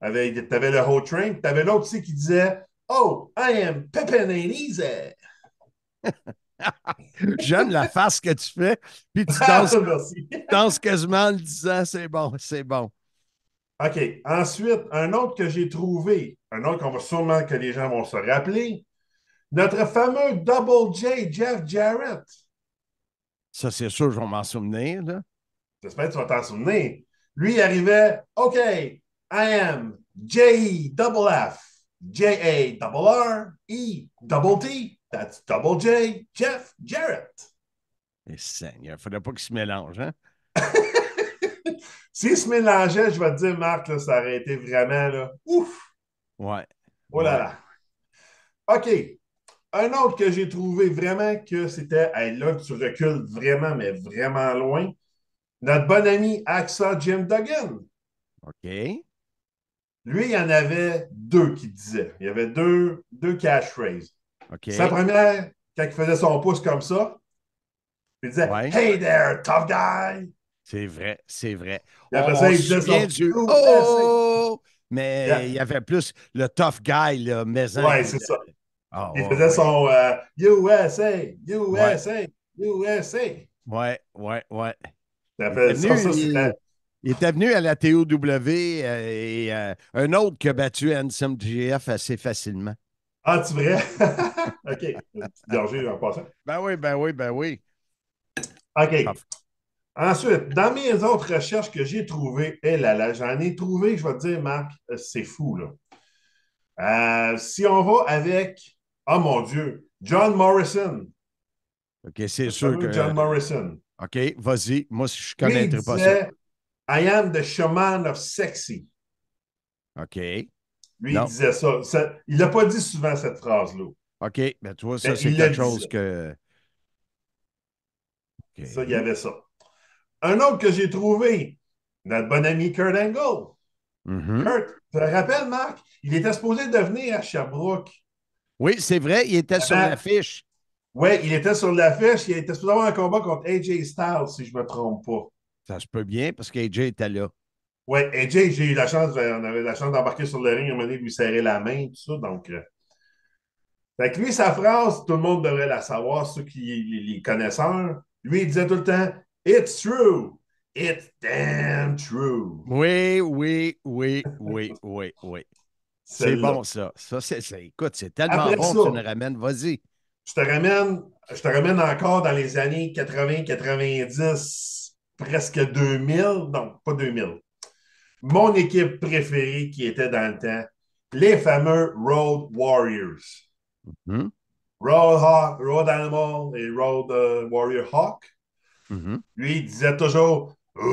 avec, t'avais le Who train, t'avais l'autre aussi qui disait Oh, I am Pepe and J'aime la face que tu fais. Puis tu ah, danses, danses quasiment en disant c'est bon, c'est bon. OK. Ensuite, un autre que j'ai trouvé, un autre qu'on va sûrement que les gens vont se rappeler, notre fameux Double J, Jeff Jarrett. Ça, c'est sûr, je vais m'en souvenir. J'espère que tu vas t'en souvenir. Lui, il arrivait OK, I am J-E-Double F, J-A-Double R, E-Double T. That's Double J, Jeff Jarrett. Et eh, Seigneur, il faudrait pas qu'il se mélange, hein? S'il se mélangeait, je vais te dire, Marc, ça aurait été vraiment là, ouf! Ouais. Oh là là. OK. Un autre que j'ai trouvé vraiment que c'était là tu recules vraiment, mais vraiment loin. Notre bon ami AXA Jim Duggan. OK. Lui, il y en avait deux qui disaient. Il y avait deux, deux phrases. Sa première, quand il faisait son pouce comme ça, il disait Hey there, tough guy! C'est vrai, c'est vrai. après ça, il disait du... oh! Mais il y avait plus le tough guy, le maison. Hein. Oui, c'est ça. Ah, il faisait son USA, USA, USA. Ouais, ouais, ouais. Il était, venu, à la TOW euh, et euh, un autre qui a battu Anselm GF assez facilement. Ah, c'est vrai? OK. je en passant. Ben oui, ben oui, ben oui. OK. Ah. Ensuite, dans mes autres recherches que j'ai trouvées, hé eh là là, j'en ai trouvé, je vais te dire, Marc, euh, c'est fou, là. Euh, si on va avec, oh mon Dieu, John Morrison. OK, c'est sûr que. John Morrison. OK, vas-y. Moi, je connaîtrais pas ça. I am the shaman of sexy. OK. Lui, il disait ça. il n'a pas dit souvent cette phrase-là. OK, mais ben, tu vois, ça, ben, c'est quelque chose que. Ça, il y avait ça. Un autre que j'ai trouvé, notre bon ami Kurt Angle. Mm-hmm. Kurt, tu te rappelles, Marc, il était supposé de venir à Sherbrooke. Oui, c'est vrai, il était sur l'affiche. Oui, il était sur l'affiche. Il était supposé avoir un combat contre AJ Styles, si je ne me trompe pas. Ça se peut bien, parce qu'AJ était là. Oui, Jay j'ai eu la chance, on avait la chance d'embarquer sur le ring, on m'a de lui serrer la main, tout ça. Donc, euh. lui, sa phrase, tout le monde devrait la savoir, ceux qui les connaisseurs. Lui, il disait tout le temps It's true. It's damn true. Oui, oui, oui, oui, oui, oui. C'est bon, ça. ça écoute, c'est tellement bon ça, que Vas-y. Je te ramène, je te ramène encore dans les années 80, 90, presque 2000. Non, pas 2000 mon équipe préférée qui était dans le temps, les fameux Road Warriors. Mm-hmm. Road, Hawk, Road Animal et Road euh, Warrior Hawk. Mm-hmm. Lui, il disait toujours what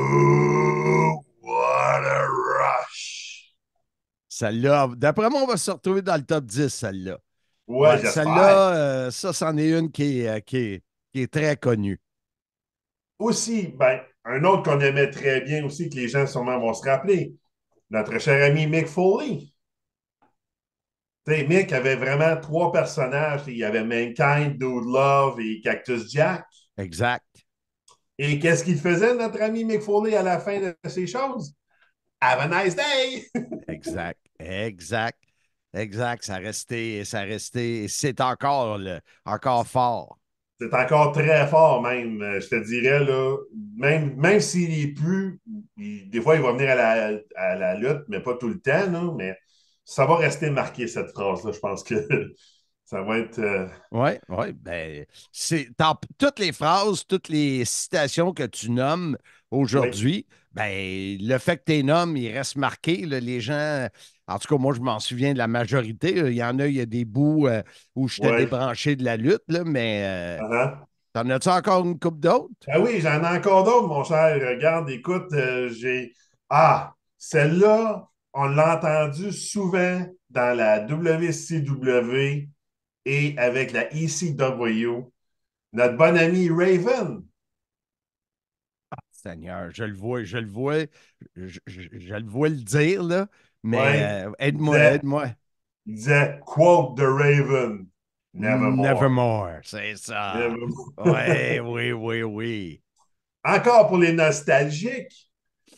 a rush! Celle-là, d'après moi, on va se retrouver dans le top 10, celle-là. Ouais, Celle-là, euh, ça, c'en est une qui est, euh, très connue. Aussi, ben, un autre qu'on aimait très bien aussi, que les gens sûrement vont se rappeler, notre cher ami Mick Foley. Mick avait vraiment trois personnages. Il y avait Mankind, Dude Love et Cactus Jack. Exact. Et qu'est-ce qu'il faisait, notre ami Mick Foley, à la fin de ces choses? Have a nice day! exact, exact, exact. Ça restait, ça restait c'est encore, encore fort c'est encore très fort, même. Euh, je te dirais, là, même, même s'il est plus, des fois, il va venir à la, lutte, mais pas tout le temps, mais ça va rester marqué, cette phrase-là. Je pense que ça va être. Oui, euh, oui. Ouais, ben, toutes les phrases, toutes les citations que tu nommes aujourd'hui, ben, le fait que tu les nommes, il reste marqué. les gens, en tout cas, moi, je m'en souviens de la majorité. Il y en a, il y a des bouts euh, où j'étais débranché de la lutte, là, mais. Euh, uh-huh. T'en as-tu encore une coupe d'autres? Ah oui, j'en ai encore d'autres, mon cher. Regarde, écoute, euh, j'ai. Ah, celle-là, on l'a entendue souvent dans la WCW et avec la ECW. Notre bon ami Raven. Ah, Seigneur, je le vois, je le vois, je le vois le dire, là. Mais euh, aide-moi, Il disait Quote the Raven. Nevermore. Nevermore, c'est ça. oui, oui, oui, oui. Encore pour les nostalgiques,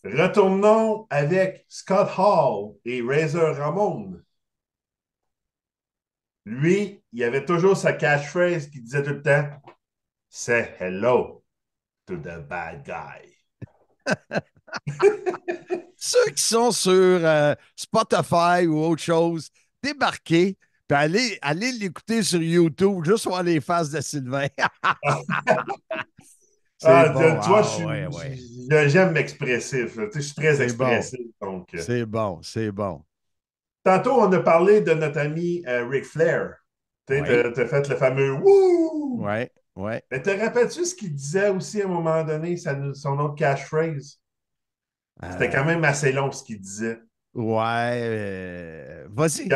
retournons avec Scott Hall et Razor Ramon. Lui, il avait toujours sa catchphrase qui disait tout le temps Say hello to the bad guy. Ceux qui sont sur euh, Spotify ou autre chose, débarquez. Puis allez, l'écouter sur YouTube, juste voir les faces de Sylvain. Ah, j'aime ah, ouais, Je suis très expressif. donc. Euh. C'est bon, c'est bon. Tantôt, on a parlé de notre ami Rick euh, Ric Flair. Tu as, fait le fameux Wouh! Ouais, ouais. Mais te rappelles-tu ce qu'il disait aussi à un moment donné, son autre catchphrase? C'était quand même assez long ce qu'il disait. Ouais. Euh, vas-y.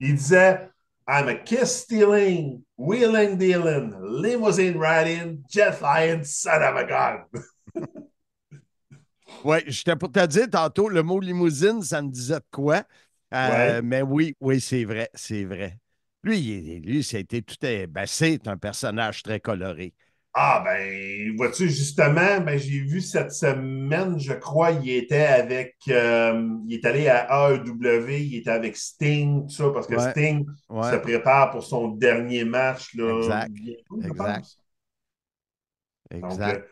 il disait I'm a kiss stealing, wheeling dealing, limousine riding, Jeff flying son of a gun. Ouais, j'étais pour te dire tantôt, le mot limousine, ça me disait de quoi. Euh, mais oui, oui, c'est vrai, c'est vrai. Lui, lui, c'était tout. Ben, c'est un personnage très coloré. Ah, ben, vois-tu, justement, ben, j'ai vu cette semaine, je crois, il était avec. Euh, il est allé à AEW, il était avec Sting, tout ça, parce que Sting se prépare pour son dernier match. Là, exact. Euh, exact.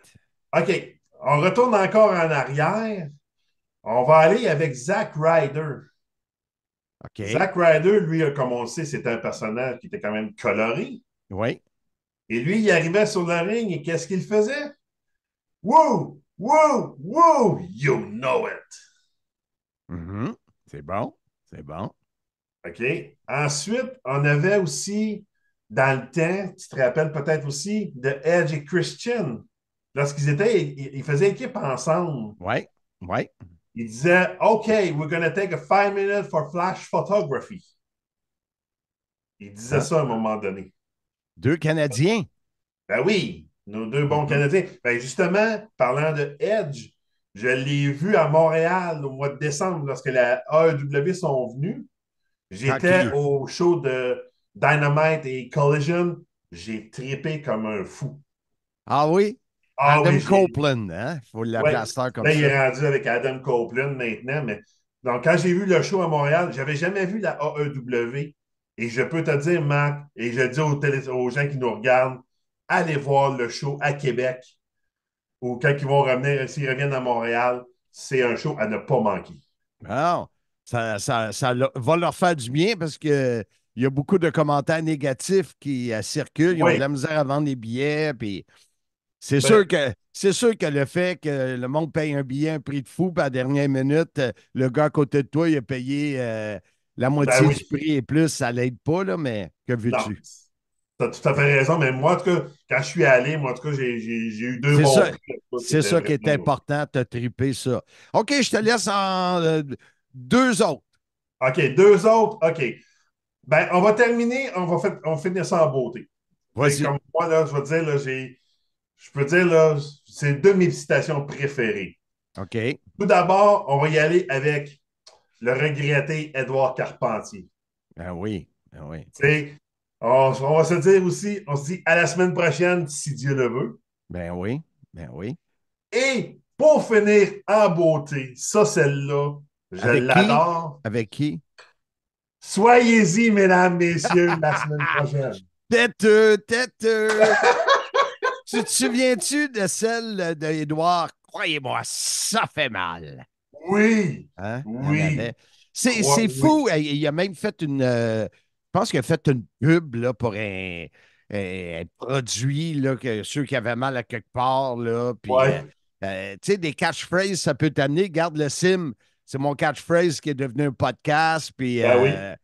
OK. On retourne encore en arrière. On va aller avec Zack Ryder. OK. Zack Ryder, lui, a commencé le c'est un personnage qui était quand même coloré. Oui. Et lui, il arrivait sur le ring et qu'est-ce qu'il faisait? Woo! Woo! Woo! You know it! Mm-hmm. C'est bon. C'est bon. OK. Ensuite, on avait aussi, dans le temps, tu te rappelles peut-être aussi, de Edge et Christian. Lorsqu'ils étaient, ils, faisaient équipe ensemble. Oui, oui. Ils disaient, OK, we're going to take a five minute for flash photography. Ils disaient ah. ça à un moment donné. Deux Canadiens. Ben oui, nos deux bons mhm. Canadiens. Ben justement, parlant de Edge, je l'ai vu à Montréal au mois de décembre lorsque la AEW sont venus. J'étais au show de Dynamite et Collision. J'ai trippé comme un fou. Ah oui? Ah Adam Copeland, hein? Ben, il faut l'appeler ouais. comme ça. Il est rendu avec Adam Copeland maintenant. Mais... Donc, quand j'ai vu le show à Montréal, j'avais jamais vu la AEW. Et je peux te dire, Marc, et je dis aux, gens qui nous regardent, allez voir le show à Québec ou quand ils vont revenir, euh, s'ils reviennent à Montréal, c'est un show à ne pas manquer. Ça, va leur faire du bien parce que il y a beaucoup de commentaires négatifs qui euh, circulent. Ils ont de la misère à vendre des billets. Puis c'est ben sûr que sûr que le fait que le monde paye un billet, à un prix de fou, puis la dernière minute, euh, le gars à côté de toi, il a payé la ben moitié du prix et plus, ça l'aide pas, là, mais que veux-tu? Tu as tout à fait raison, mais moi, en tout cas, quand je suis allé, moi, en tout cas, j'ai eu deux bons C'est ça qui est important, de triper ça. OK, je te laisse en euh, deux autres. OK, deux autres, OK. Ben, on va terminer, on va, on finir ça en beauté. voici moi, je vais te dire, là, j'ai, je peux dire, là, c'est deux de mes citations préférées. OK. Tout d'abord, on va y aller avec le regretté Édouard Carpentier. Ben oui, ah oui. On, on, va se dire aussi, on se dit à la semaine prochaine, si Dieu le veut. Ben oui, ben oui. Et pour finir en beauté, ça, celle-là, je l'adore. Avec qui? Soyez-y, mesdames, messieurs, la semaine prochaine. Tête, tête. tu te souviens-tu de celle d'Édouard? Croyez-moi, ça fait mal. Oui. Hein? oui. C'est fou. Il a même fait une. Euh, je pense qu'il a fait une pub pour un, produit, là, que ceux qui avaient mal à quelque part. Là, euh, euh, tu sais, des catchphrases, ça peut t'amener. Garde le sim. C'est mon catchphrase qui est devenu un podcast. Puis, ben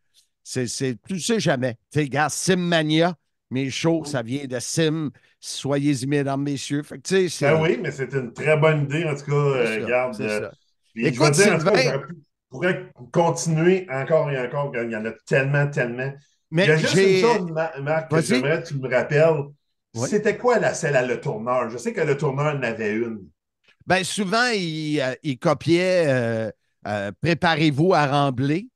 C'est, tu sais jamais. Tu sais, regarde, Simmania, mes shows, ça vient de Sim. Soyez-y, mesdames, messieurs. Fait ben oui, mais c'est une très bonne idée. En tout cas, garde, Écoute, je dire, pourrais continuer encore et encore. Il y en a tellement, tellement. Mais j'aimerais que tu me rappelles. C'était quoi la selle à le tourneur? Je sais que le tourneur en avait une. Bien, souvent, il, euh, copiait euh, euh, Préparez-vous à Rambler.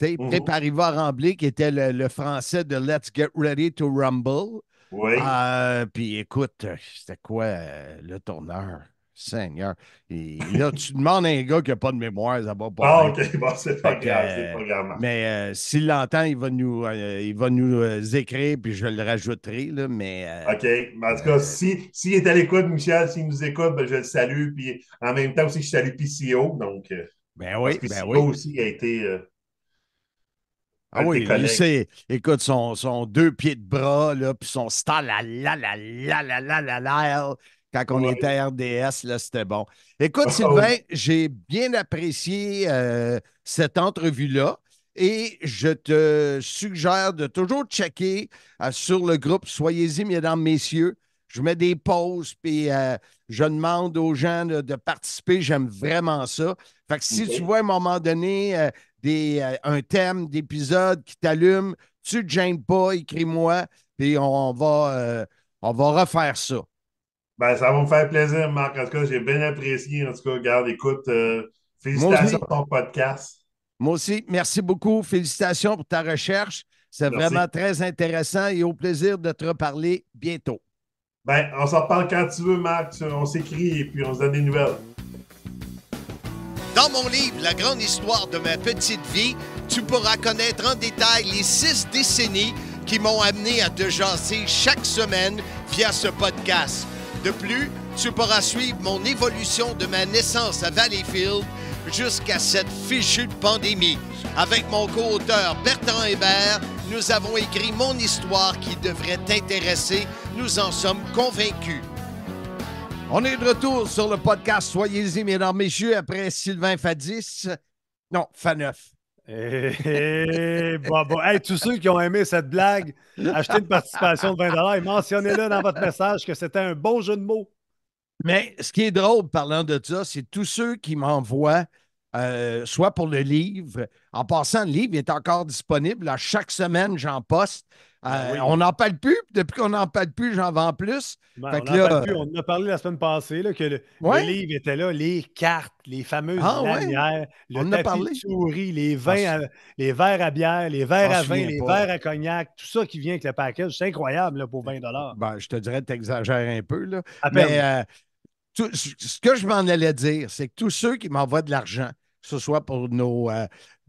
Mhm. Préparez-vous à Rambler, qui était le, le, français de Let's Get Ready to Rumble. Oui. Puis écoute, c'était quoi le tourneur? Seigneur. là, tu demandes à un gars qui n'a pas de mémoire, ça va pas. Ah, OK, c'est pas, grave. Mais s'il l'entend, il va nous, il va nous écrire, puis je le rajouterai. Là, mais, OK. Mais en tout cas, s'il est à l'écoute, Michel, s'il nous écoute, je le salue. Puis en même temps aussi, je salue PCO. Donc, ben oui, PCO aussi a été. Ah oui, écoute, son, deux pieds de bras, là, puis son style, quand on était RDS, là, c'était bon. Écoute, Sylvain, j'ai bien apprécié euh, cette entrevue-là. Et je te suggère de toujours checker euh, sur le groupe. Soyez-y, mesdames, messieurs. Je mets des pauses, puis euh, je demande aux gens de participer. J'aime vraiment ça. Fait que si tu vois à un moment donné des, un thème d'épisode qui t'allume, tu ne pas, écris-moi, puis on va, on va refaire ça. Ben, ça va me faire plaisir, Marc. En tout cas, j'ai bien apprécié. En tout cas, regarde, écoute, euh, félicitations pour ton podcast. Moi aussi, merci beaucoup. Félicitations pour ta recherche. C'est vraiment très intéressant et au plaisir de te reparler bientôt. Ben, on s'en parle quand tu veux, Marc. On s'écrit et puis on se donne des nouvelles. Dans mon livre, La grande histoire de ma petite vie, tu pourras connaître en détail les six décennies qui m'ont amené à te jaser chaque semaine via ce podcast. De plus, tu pourras suivre mon évolution de ma naissance à Valleyfield jusqu'à cette fichue pandémie. Avec mon co-auteur Bertrand Hébert, nous avons écrit mon histoire qui devrait t'intéresser. Nous en sommes convaincus. On est de retour sur le podcast Soyez-y, mesdames, messieurs, après Sylvain Fadis. Non, 9. Et eh, eh, bah, bah. tous ceux qui ont aimé cette blague, achetez une participation de 20 et mentionnez-le dans votre message que c'était un bon jeu de mots. Mais ce qui est drôle, parlant de ça, c'est tous ceux qui m'envoient, euh, soit pour le livre, en passant, le livre est encore disponible. À chaque semaine, j'en poste. Ben euh, on n'en parle plus. Depuis qu'on n'en parle plus, j'en vends plus. Ben, on, euh, on en a parlé la semaine passée là, que le, livre était là, les cartes, les fameuses ah, le souris, les, ah, vins les verres à bière, les verres ah, à vin, les verres à cognac, tout ça qui vient avec le package. C'est incroyable là, pour 20 ben, Je te dirais, tu exagères un peu. Là. Mais euh, ce que je m'en allais dire, c'est que tous ceux qui m'envoient de l'argent, que ce soit pour nos,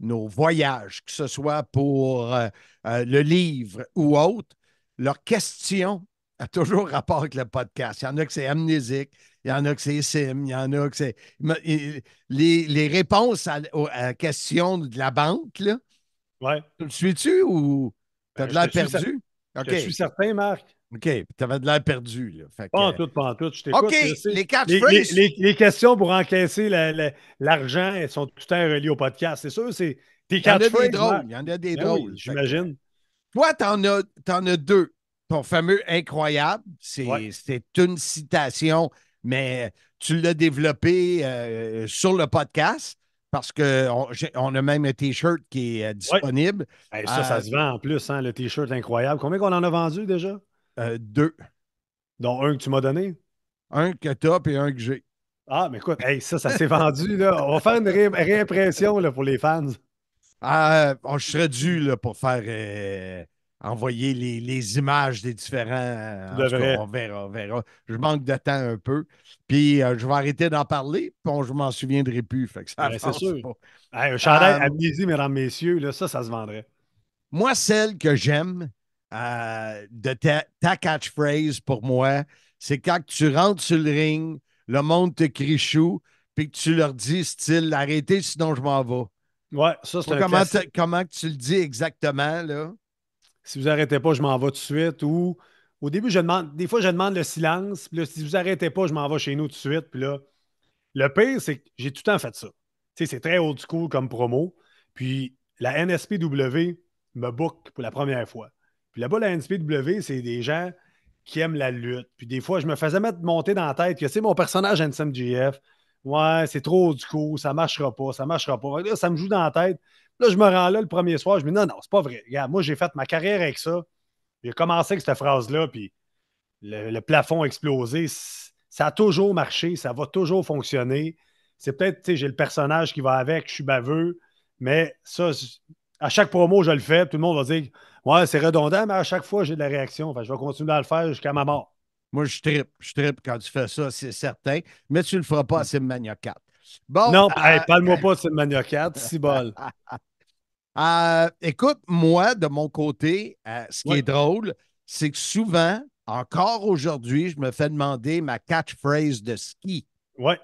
nos voyages, que ce soit pour euh, euh, le livre ou autre, leur question a toujours rapport avec le podcast. Il y en a que c'est amnésique, il y en a que c'est sim, il y en a que c'est. Les, réponses à, questions question de la banque, là. Tu le suis-tu ou t'as ben, de l'air perdu? je suis certain, Marc. OK. Tu avais de l'air perdu. Là. Pas en tout, pas en tout. Je OK, les les, les, les, questions pour encaisser l'argent, elles sont tout à reliées au podcast. C'est sûr, c'est tes quatre Il y des Il y en a des ben J'imagine. Toi, tu en, as deux. Ton fameux incroyable, c'est une citation, mais tu l'as développé euh, sur le podcast parce qu'on on a même un T-shirt qui est euh, disponible. Ben, ça, ça se euh, vend en plus, hein, le T-shirt incroyable. Combien qu'on en a vendu déjà? Euh, deux. Dont un que tu m'as donné? Un que t'as et un que j'ai. Ah, mais écoute, ça, ça s'est vendu. Là. On va faire une réimpression là, pour les fans. Ah, on serait dû là, pour faire euh, envoyer les, les, images des différents. Euh, on verra, on verra. Je manque de temps un peu. Puis je vais arrêter d'en parler, puis on, je m'en souviendrai plus. Fait ben, c'est sûr. un chandail, mesdames, messieurs, là, ça, ça se vendrait. Moi, celle que j'aime, euh, de ta, ta, catchphrase pour moi, c'est quand tu rentres sur le ring, le monde te crie chou, puis que tu leur dis style arrêtez, sinon je m'en vais. Ouais, ça c'est comment, comment tu le dis exactement là? Si vous arrêtez pas, je m'en vais tout de suite ou au début, je demande, des fois, je demande le silence. Puis là, si vous arrêtez pas, je m'en vais chez nous tout de suite. Puis là, le pire, c'est que j'ai tout le temps fait ça. c'est très haut old school comme promo. Puis la NSPW me book pour la première fois. Puis là-bas, la NCPW, c'est des gens qui aiment la lutte. Puis des fois, je me faisais mettre monter dans la tête que, c'est mon personnage NCMGF, ouais, c'est trop du coup, ça marchera pas, ça marchera pas. ça me joue dans la tête. Là, je me rends là le premier soir, je me dis, non, non, c'est pas vrai. Regarde, moi, j'ai fait ma carrière avec ça. J'ai commencé avec cette phrase-là, puis le, plafond a explosé. Ça a toujours marché, ça va toujours fonctionner. C'est peut-être, tu sais, j'ai le personnage qui va avec, je suis baveux, mais ça, à chaque promo, je le fais, tout le monde va dire Ouais, c'est redondant, mais à chaque fois, j'ai de la réaction. je vais continuer à le faire jusqu'à ma mort. Moi, je tripe. Je tripe quand tu fais ça, c'est certain. Mais tu ne le feras pas à Simania 4. Bon, non, euh, parle-moi euh, pas de Simania 4, si euh, écoute, moi, de mon côté, ce qui est drôle, c'est que souvent, encore aujourd'hui, je me fais demander ma catchphrase de ski. Ouais.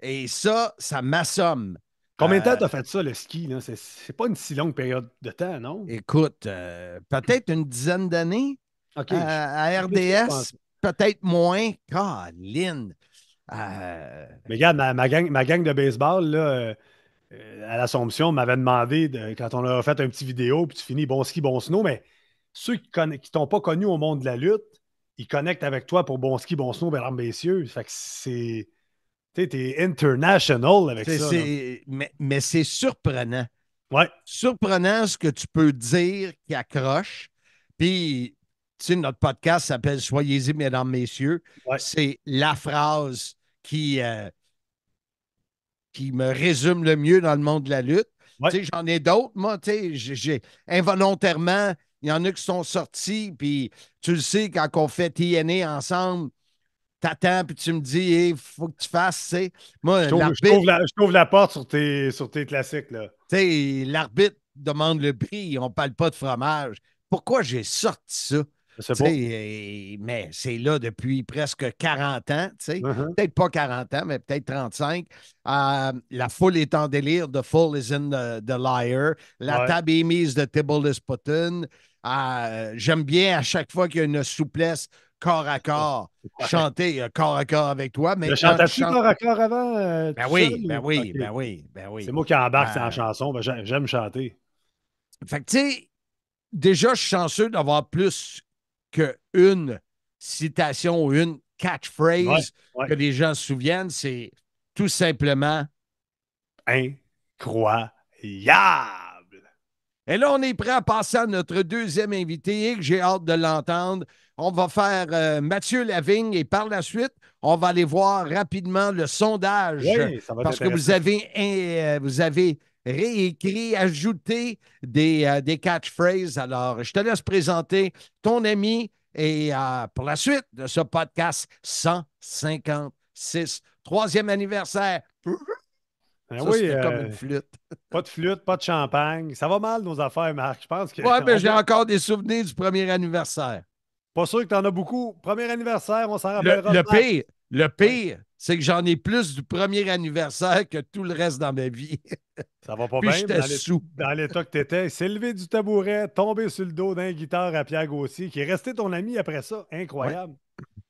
Et ça, ça m'assomme. Combien de temps euh, t'as fait ça, le ski? C'est, pas une si longue période de temps, non? Écoute, euh, peut-être une dizaine d'années euh, à, RDS, peut-être moins. God, Euh... Mais regarde, ma, gang, de baseball, à l'Assomption, m'avait demandé, quand on a fait un petit vidéo, puis tu finis bon ski, bon snow, mais ceux qui ne t'ont pas connu au monde de la lutte, ils connectent avec toi pour bon ski, bon snow, vers messieurs. Fait que c'est tu t'es international avec ça. Mais, c'est surprenant. Ouais. Surprenant ce que tu peux dire qui accroche. Puis, tu notre podcast s'appelle Soyez-y, mesdames, messieurs. C'est la phrase qui, euh, qui me résume le mieux dans le monde de la lutte. j'en ai d'autres, moi, j'ai involontairement, il y en a qui sont sortis, puis tu le sais, quand on fait TNA ensemble, t'attends, puis tu me dis, il faut que tu fasses, c'est Moi, je trouve, la, porte sur tes, sur classiques, là. Tu sais, l'arbitre demande le prix, on parle pas de fromage. Pourquoi j'ai sorti ça? Eh, mais c'est là depuis presque 40 ans, tu sais. Uh-huh. Peut-être pas 40 ans, mais peut-être 35. Euh, la foule est en délire. The fool is in the, liar. La table est mise de Tibble euh, is J'aime bien à chaque fois qu'il y a une souplesse corps à corps, chanter euh, corps à corps avec toi. Mais chantais cor corps à corps avant? Euh, ben, oui, ben, oui, ben, oui, ben oui, C'est moi qui embarque dans la ben. chanson. Ben, j'aime chanter. Fait que, tu sais, déjà, je suis chanceux d'avoir plus qu'une citation ou une catchphrase que les gens se souviennent. C'est tout simplement incroyable. Et là, on est prêt à passer à notre deuxième invité et que j'ai hâte de l'entendre. On va faire euh, Mathieu Lavigne et par la suite, on va aller voir rapidement le sondage parce que vous avez, euh, vous avez réécrit, ajouté des, euh, des catchphrases. Alors, je te laisse présenter ton ami et pour la suite de ce podcast 156, troisième anniversaire. Ben ça, oui, comme une euh, flûte. Pas de flûte, pas de champagne. Ça va mal, nos affaires, Marc. Je pense que. Ouais, mais ben, j'ai encore des souvenirs du premier anniversaire. Pas sûr que tu en as beaucoup. Premier anniversaire, on s'en rappellera. Le, le pire, le pire, c'est que j'en ai plus du premier anniversaire que tout le reste dans ma vie. Ça va pas bien. Dans l'état que tu étais, s'élever du tabouret, tomber sur le dos d'un guitare à Pierre Gauthier, qui est resté ton ami après ça. Incroyable.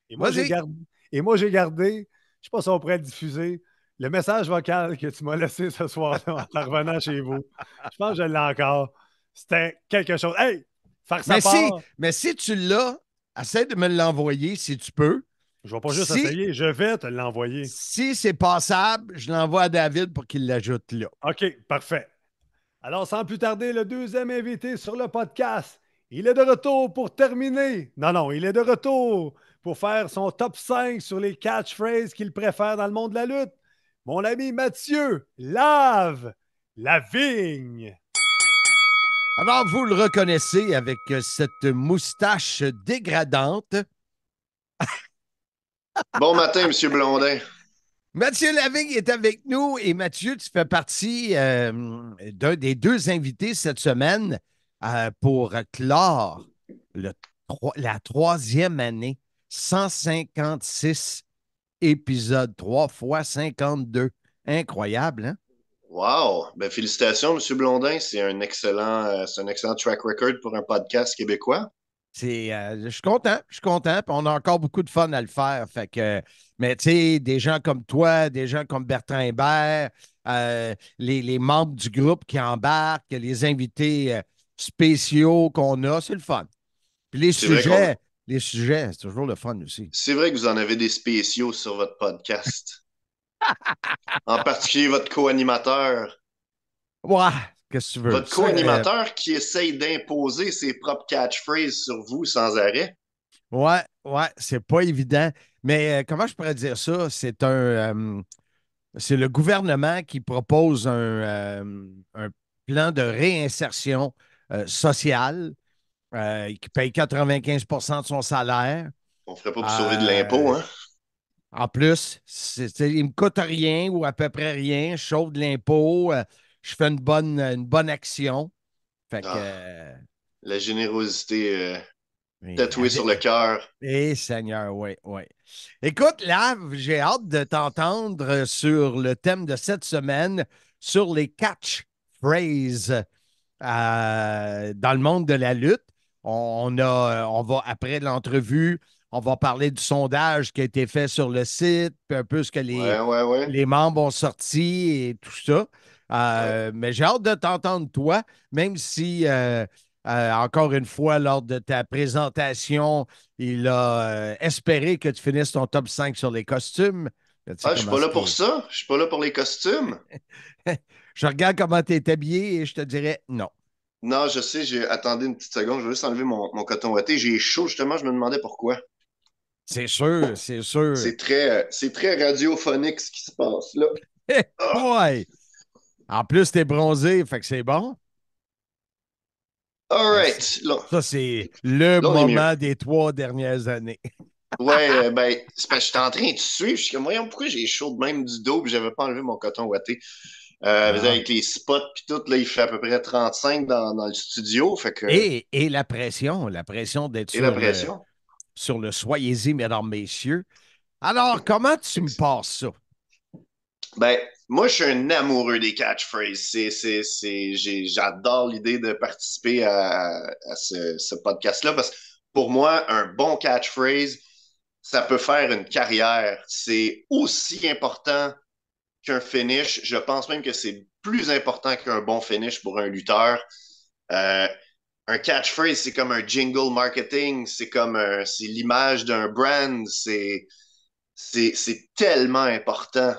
Et moi, j'ai gardé. Et moi, j'ai gardé. Je ne sais pas si on pourrait le diffuser le message vocal que tu m'as laissé ce soir en revenant chez vous, je pense que je l'ai encore. C'était quelque chose. Hey, faire ça mais, Si, mais si tu l'as, essaie de me l'envoyer si tu peux. Je ne vais pas juste essayer, je vais te l'envoyer. Si c'est passable, je l'envoie à David pour qu'il l'ajoute là. OK, parfait. Alors, sans plus tarder, le deuxième invité sur le podcast, il est de retour pour terminer. Non, non, il est de retour pour faire son top 5 sur les catchphrases qu'il préfère dans le monde de la lutte. Mon ami Mathieu lave la vigne. Alors, vous le reconnaissez avec euh, cette moustache dégradante. bon matin, Monsieur Blondin. Mathieu Lavigne est avec nous et Mathieu, tu fais partie euh, d'un des deux invités cette semaine euh, pour clore la troisième année, 156 épisode 3 x 52. Incroyable, hein? Wow! Ben, félicitations, M. Blondin. C'est un, excellent, euh, un excellent track record pour un podcast québécois. Euh, je suis content, je suis content. on a encore beaucoup de fun à le faire. Fait que, mais tu sais, des gens comme toi, des gens comme Bertrand Hébert, euh, les, les, membres du groupe qui embarquent, les invités spéciaux qu'on a, c'est le fun. Puis les sujets, les sujets, c'est toujours le fun aussi. C'est vrai que vous en avez des spéciaux sur votre podcast. en particulier votre co-animateur. Ouais, qu'est-ce que tu veux? Votre co-animateur qui essaye d'imposer ses propres catchphrases sur vous sans arrêt. Ouais, ouais, c'est pas évident. Mais euh, comment je pourrais dire ça? C'est un. Euh, c'est le gouvernement qui propose un euh, plan de réinsertion sociale euh, il paye 95 de son salaire. On ne ferait pas pour euh, sauver de l'impôt, hein? En plus, il ne me coûte rien ou à peu près rien. Je sauve de l'impôt. Euh, je fais une bonne, une bonne action. Ah, la générosité tatouée sur le cœur. Eh, Seigneur, oui, oui. Écoute, là, j'ai hâte de t'entendre sur le thème de cette semaine, sur les catchphrases euh, dans le monde de la lutte. On, a, on va, après l'entrevue, on va parler du sondage qui a été fait sur le site, puis un peu ce que les, les membres ont sorti et tout ça. Euh, mais j'ai hâte de t'entendre, toi, même si, euh, euh, encore une fois, lors de ta présentation, il a espéré que tu finisses ton top 5 sur les costumes. je ne ah, suis pas là pour ça. Je ne suis pas là pour les costumes. je regarde comment tu es habillé et je te dirais non. Non, je sais, j'ai attendu une petite seconde, je vais juste enlever mon, coton ouaté. J'ai chaud, justement, je me demandais pourquoi. C'est sûr, c'est sûr. C'est très, très radiophonique ce qui se passe là. Ah! ouais. En plus, t'es bronzé, fait que c'est bon. All right. Ça, c'est le moment des trois dernières années. ouais, euh, ben, c'est parce que suis en train de suivre. Je suis comme, voyons, pourquoi j'ai chaud même du dos et j'avais pas enlevé mon coton ouaté. Euh, ah. Avec les spots puis tout, là, il fait à peu près 35 dans, dans le studio. et, la pression, la pression d'être sur, Le, soyez-y, mesdames, messieurs. Alors, comment tu me passes ça? Ben, moi, je suis un amoureux des catchphrases. j'adore l'idée de participer à, ce, ce podcast-là parce que pour moi, un bon catchphrase, ça peut faire une carrière. C'est aussi important qu'un finish. Je pense même que c'est plus important qu'un bon finish pour un lutteur. Euh, un catchphrase, c'est comme un jingle marketing, c'est comme euh, c'est l'image d'un brand, c'est tellement important.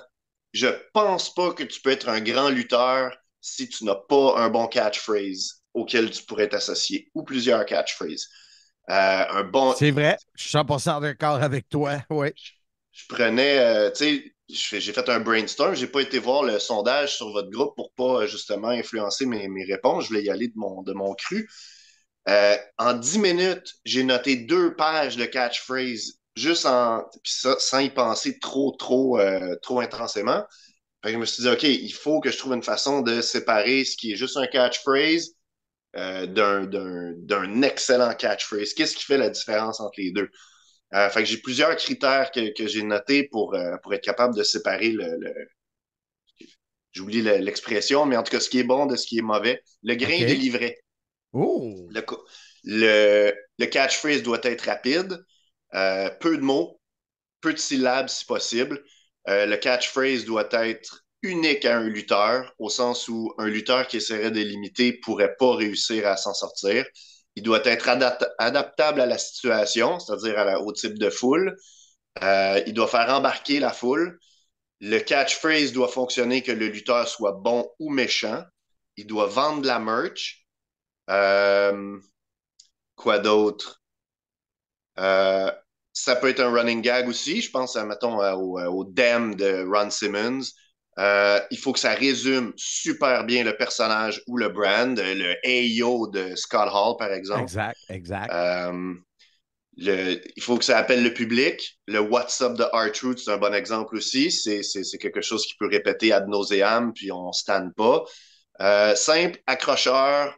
Je pense pas que tu peux être un grand lutteur si tu n'as pas un bon catchphrase auquel tu pourrais t'associer ou plusieurs catchphrases. Euh, un bon... C'est vrai, je suis 100% d'accord avec toi, oui. Je, prenais, tu sais, j'ai fait un brainstorm, j'ai pas été voir le sondage sur votre groupe pour pas euh, justement influencer mes, réponses. Je voulais y aller de mon, de mon cru. Euh, en dix minutes, j'ai noté deux pages de catchphrase juste en sans y penser trop, trop, euh, trop intensément. je me suis dit, OK, il faut que je trouve une façon de séparer ce qui est juste un catchphrase d'un excellent catchphrase. Qu'est-ce qui fait la différence entre les deux? Euh, j'ai plusieurs critères que, j'ai notés euh, pour, être capable de séparer le. J'oublie l'expression, mais en tout cas, ce qui est bon de ce qui est mauvais. Le grain est délivré. Oh! livret. Le, le, catchphrase doit être rapide, euh, peu de mots, peu de syllabes si possible. le catchphrase doit être unique à un lutteur, au sens où un lutteur qui essaierait de l'imiter pourrait pas réussir à s'en sortir il doit être adaptable à la situation, c'est-à-dire au type de foule. Euh, il doit faire embarquer la foule. Le catchphrase doit fonctionner que le lutteur soit bon ou méchant. Il doit vendre de la merch. Euh, quoi d'autre? Euh, ça peut être un running gag aussi. Je pense, mettons, au, au, dem de Ron Simmons. Euh, il faut que ça résume super bien le personnage ou le brand, euh, le AO e de Scott Hall, par exemple. Exact, exact. Euh, il faut que ça appelle le public. Le WhatsApp de R-Truth, c'est un bon exemple aussi. C'est, quelque chose qui peut répéter ad nauseam, puis on ne stand pas. simple, accrocheur,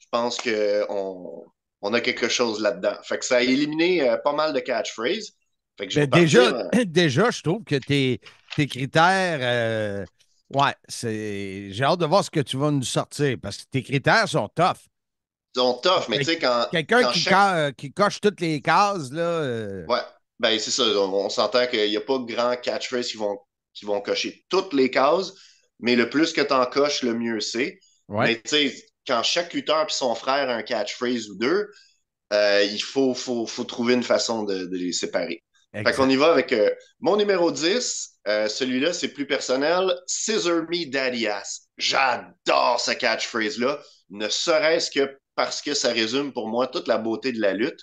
je pense qu'on on a quelque chose là-dedans. Fait que ça a éliminé pas mal de catchphrases. Fait que ben, déjà, déjà, je trouve que tu es tes critères. Euh, ouais, c'est. J'ai hâte de voir ce que tu vas nous sortir parce que tes critères sont tough. Ils sont tough, mais tu sais, quand. Quelqu'un qui, coche toutes les cases, là. Euh, ouais, ben c'est ça. On, s'entend qu'il n'y a pas de grands catchphrases qui vont, qui vont cocher toutes les cases, mais le plus que tu en coches, le mieux c'est. Mais tu sais, quand chaque cutter et son frère a un catchphrase ou deux, euh, il faut, faut, trouver une façon de, les séparer. Fait qu'on y va avec mon numéro 10, euh, celui-là, c'est plus personnel. Scissor Me Daddy Ass. J'adore ce catchphrase-là, ne serait-ce que parce que ça résume pour moi toute la beauté de la lutte.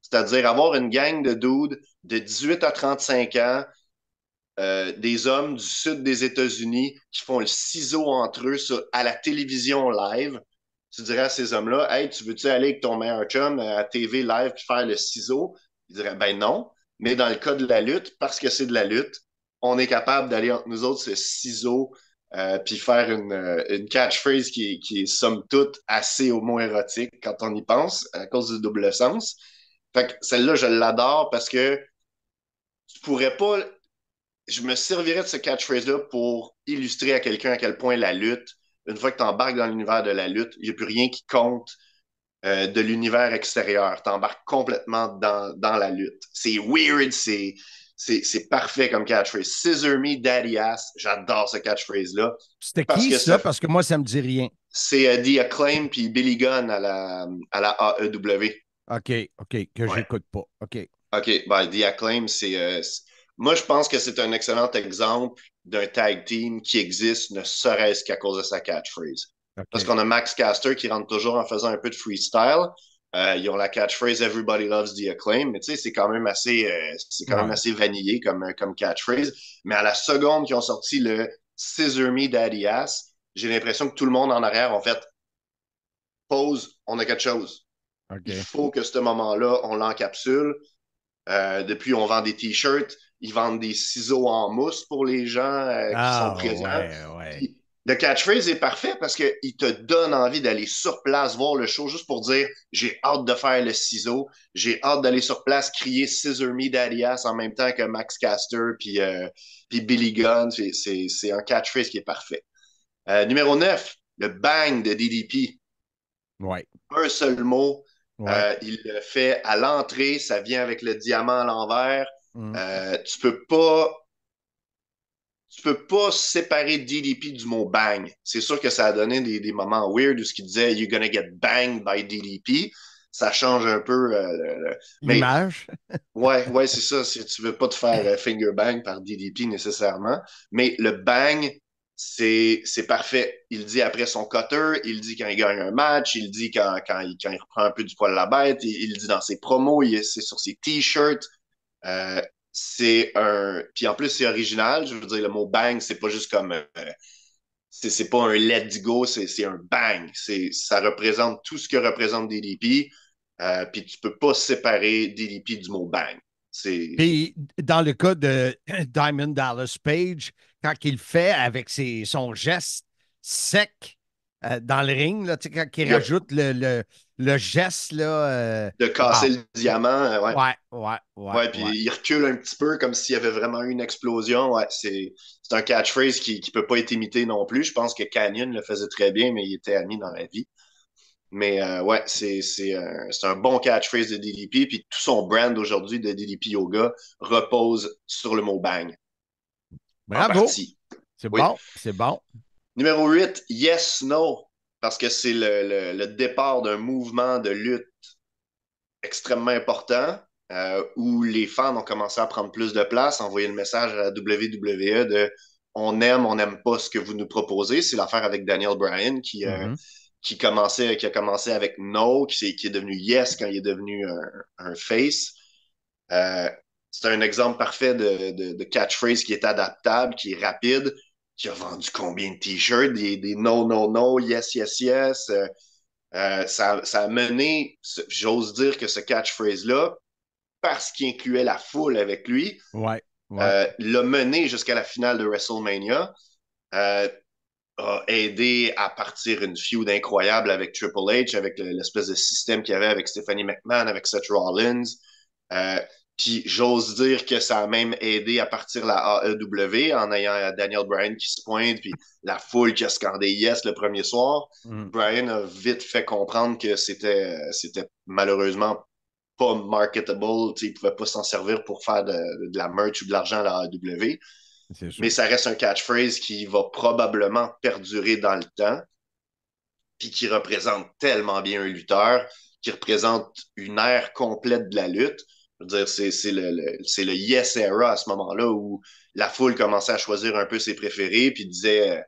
C'est-à-dire avoir une gang de dudes de 18 à 35 ans, euh, des hommes du sud des États-Unis qui font le ciseau entre eux à la télévision live. Tu dirais à ces hommes-là, Hey, tu veux-tu aller avec ton meilleur chum à la TV live faire le ciseau? Ils diraient, Ben non. Mais dans le cas de la lutte, parce que c'est de la lutte, on est capable d'aller entre nous autres ce ciseau euh, puis faire une, euh, catchphrase qui, est somme toute assez au homo-érotique quand on y pense à cause du double sens. Fait que celle-là, je l'adore parce que tu pourrais pas. Je me servirais de ce catchphrase-là pour illustrer à quelqu'un à quel point la lutte, une fois que tu embarques dans l'univers de la lutte, il n'y a plus rien qui compte euh, de l'univers extérieur. Tu embarques complètement dans, dans la lutte. C'est weird, c'est c'est parfait comme catchphrase. Scissor me, daddy ass. J'adore ce catchphrase-là. C'était qui ça? Parce que moi, ça me dit rien. C'est euh, The Acclaim puis Billy Gunn à la, à la AEW. OK, OK, que j'écoute pas. OK. OK, ben, The Acclaim, euh, c'est. moi, je pense que c'est un excellent exemple d'un tag team qui existe ne serait-ce qu'à cause de sa catchphrase. Parce qu'on a Max Caster qui rentre toujours en faisant un peu de freestyle, euh, ils ont la catchphrase Everybody loves the acclaim, mais tu sais, c'est quand même assez, euh, quand même assez vanillé comme, euh, comme catchphrase. Mais à la seconde qu'ils ont sorti le Scissor Me Daddy Ass, j'ai l'impression que tout le monde en arrière, en fait, pause, on a quelque chose. Il faut que ce moment-là, on l'encapsule. depuis, on vend des t-shirts, ils vendent des ciseaux en mousse pour les gens qui ah, sont présents. Ouais, le Catchphrase est parfait parce qu'il te donne envie d'aller sur place voir le show juste pour dire j'ai hâte de faire le ciseau, j'ai hâte d'aller sur place crier Scissor Me d'Alias en même temps que Max Caster puis, euh, puis Billy Gunn. C'est un catchphrase qui est parfait. Euh, numéro 9, le bang de DDP. Ouais. Un seul mot. Euh, il le fait à l'entrée, ça vient avec le diamant à l'envers. Mm. tu peux pas tu peux pas séparer DDP du mot bang. C'est sûr que ça a donné des, moments weird où ce qu'il disait You're gonna get banged by DDP. Ça change un peu euh, l'image. ouais, ouais, c'est ça. Si tu veux pas te faire euh, finger bang par DDP nécessairement, mais le bang, c'est parfait. Il dit après son cutter, il dit quand il gagne un match, il dit quand, quand, il, quand reprend un peu du poil de la bête, il, dit dans ses promos, c'est sur ses t-shirts. Euh, c'est un. Puis en plus, c'est original. Je veux dire, le mot bang, c'est pas juste comme. Euh, c'est pas un let's go, c'est un bang. Ça représente tout ce que représente DDP. Euh, puis tu peux pas séparer DDP du mot bang. Puis dans le cas de Diamond Dallas Page, quand il fait avec son geste sec, euh, dans le ring, là, quand, qui rajoute le, geste. Là, euh, De casser ah. le diamant. Euh, ouais, ouais, ouais. ouais, puis il recule un petit peu comme s'il y avait vraiment eu une explosion. Ouais, c'est, c'est un catchphrase qui ne peut pas être imité non plus. Je pense que Canyon le faisait très bien, mais il était ami dans la vie. Mais ouais, c'est, un, bon catchphrase de DDP. Puis tout son brand aujourd'hui de DDP Yoga repose sur le mot bang. Bravo! C'est bon, c'est bon. Numéro 8, Yes, No, parce que c'est le, départ d'un mouvement de lutte extrêmement important euh, où les fans ont commencé à prendre plus de place, envoyer le message à la WWE de on aime, on n'aime pas ce que vous nous proposez. C'est l'affaire avec Daniel Bryan qui, euh, mm-hmm. qui, commençait, qui a commencé avec No, qui, est, qui est devenu Yes quand il est devenu un, face. Euh, c'est un exemple parfait de, de, catchphrase qui est adaptable, qui est rapide, qui a vendu combien de t-shirts, des, des, non, non, non, yes, yes, yes. Euh, euh, ça, a mené, j'ose dire que ce catchphrase-là, parce qu'il incluait la foule avec lui, ouais, euh, l'a mené jusqu'à la finale de WrestleMania, a aidé à partir une feud incroyable avec Triple H, avec l'espèce de système qu'il y avait avec Stephanie McMahon, avec Seth Rollins. Puis j'ose dire que ça a même aidé à partir la AEW en ayant euh, Daniel Bryan qui se pointe, puis la foule qui a scandé Yes le premier soir. Mm. Bryan a vite fait comprendre que c'était, malheureusement pas marketable, il pouvait pas s'en servir pour faire de, de la merch ou de l'argent à la AEW. Mais ça reste un catchphrase qui va probablement perdurer dans le temps, puis qui représente tellement bien un lutteur, qui représente une ère complète de la lutte dire, c'est le, Yes Era à ce moment-là où la foule commençait à choisir un peu ses préférés, puis disait euh,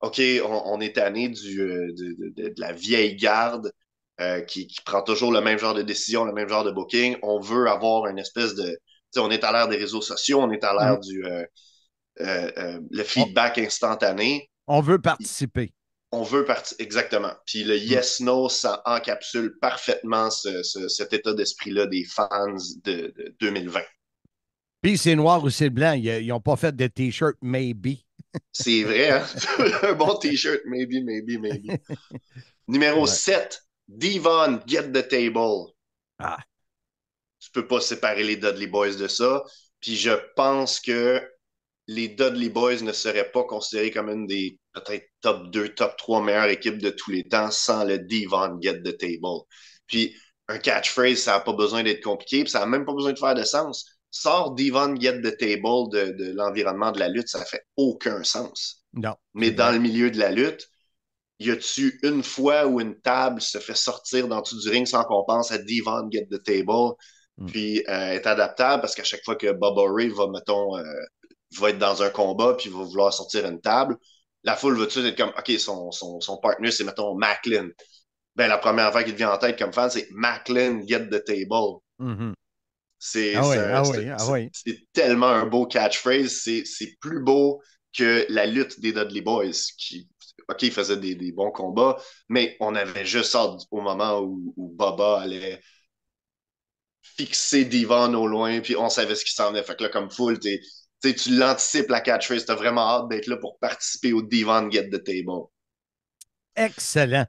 OK, on, est tanné du, euh, de, la vieille garde euh, qui, prend toujours le même genre de décision, le même genre de booking. On veut avoir une espèce de. On est à l'ère des réseaux sociaux, on est à l'ère mm. du le feedback instantané. On veut participer on veut partir. Exactement. Puis le hmm. yes-no, ça encapsule parfaitement cet état d'esprit-là des fans de, 2020. Puis c'est noir ou c'est blanc. Ils n'ont pas fait de T-shirt maybe. C'est vrai, hein? Un bon T-shirt maybe, maybe, maybe. Numéro 7, Devon, get the table. Ah. Tu peux pas séparer les Dudley Boys de ça. Puis je pense que les Dudley Boys ne seraient pas considérés comme une des peut-être top 2, top 3 meilleures équipes de tous les temps sans le Devon Get the Table. Puis un catchphrase, ça n'a pas besoin d'être compliqué, puis ça n'a même pas besoin de faire de sens. Sort Devon Get the Table de, l'environnement de la lutte, ça fait aucun sens. Non. Mais dans le milieu de la lutte, y a-tu une fois où une table se fait sortir dans tout du ring sans qu'on pense à Devon Get the Table? Hmm. Puis euh, est adaptable parce qu'à chaque fois que Bob O'Reilly va, mettons, euh, va être dans un combat puis il va vouloir sortir une table, la foule va tout être comme OK, son, son, partner, c'est mettons Macklin. Ben, la première affaire qui devient vient en tête comme fan, c'est Macklin get the table. C'est tellement un beau catchphrase. C'est plus beau que la lutte des Dudley Boys qui, OK, ils faisaient des, bons combats, mais on avait juste ça au moment où, Baba allait fixer Divan au loin, puis on savait ce qui s'en venait. Fait que là, comme foule, t'es tu l'anticipes la catchphrase, Tu as vraiment hâte d'être là pour participer au Divan Get the Table. Excellent.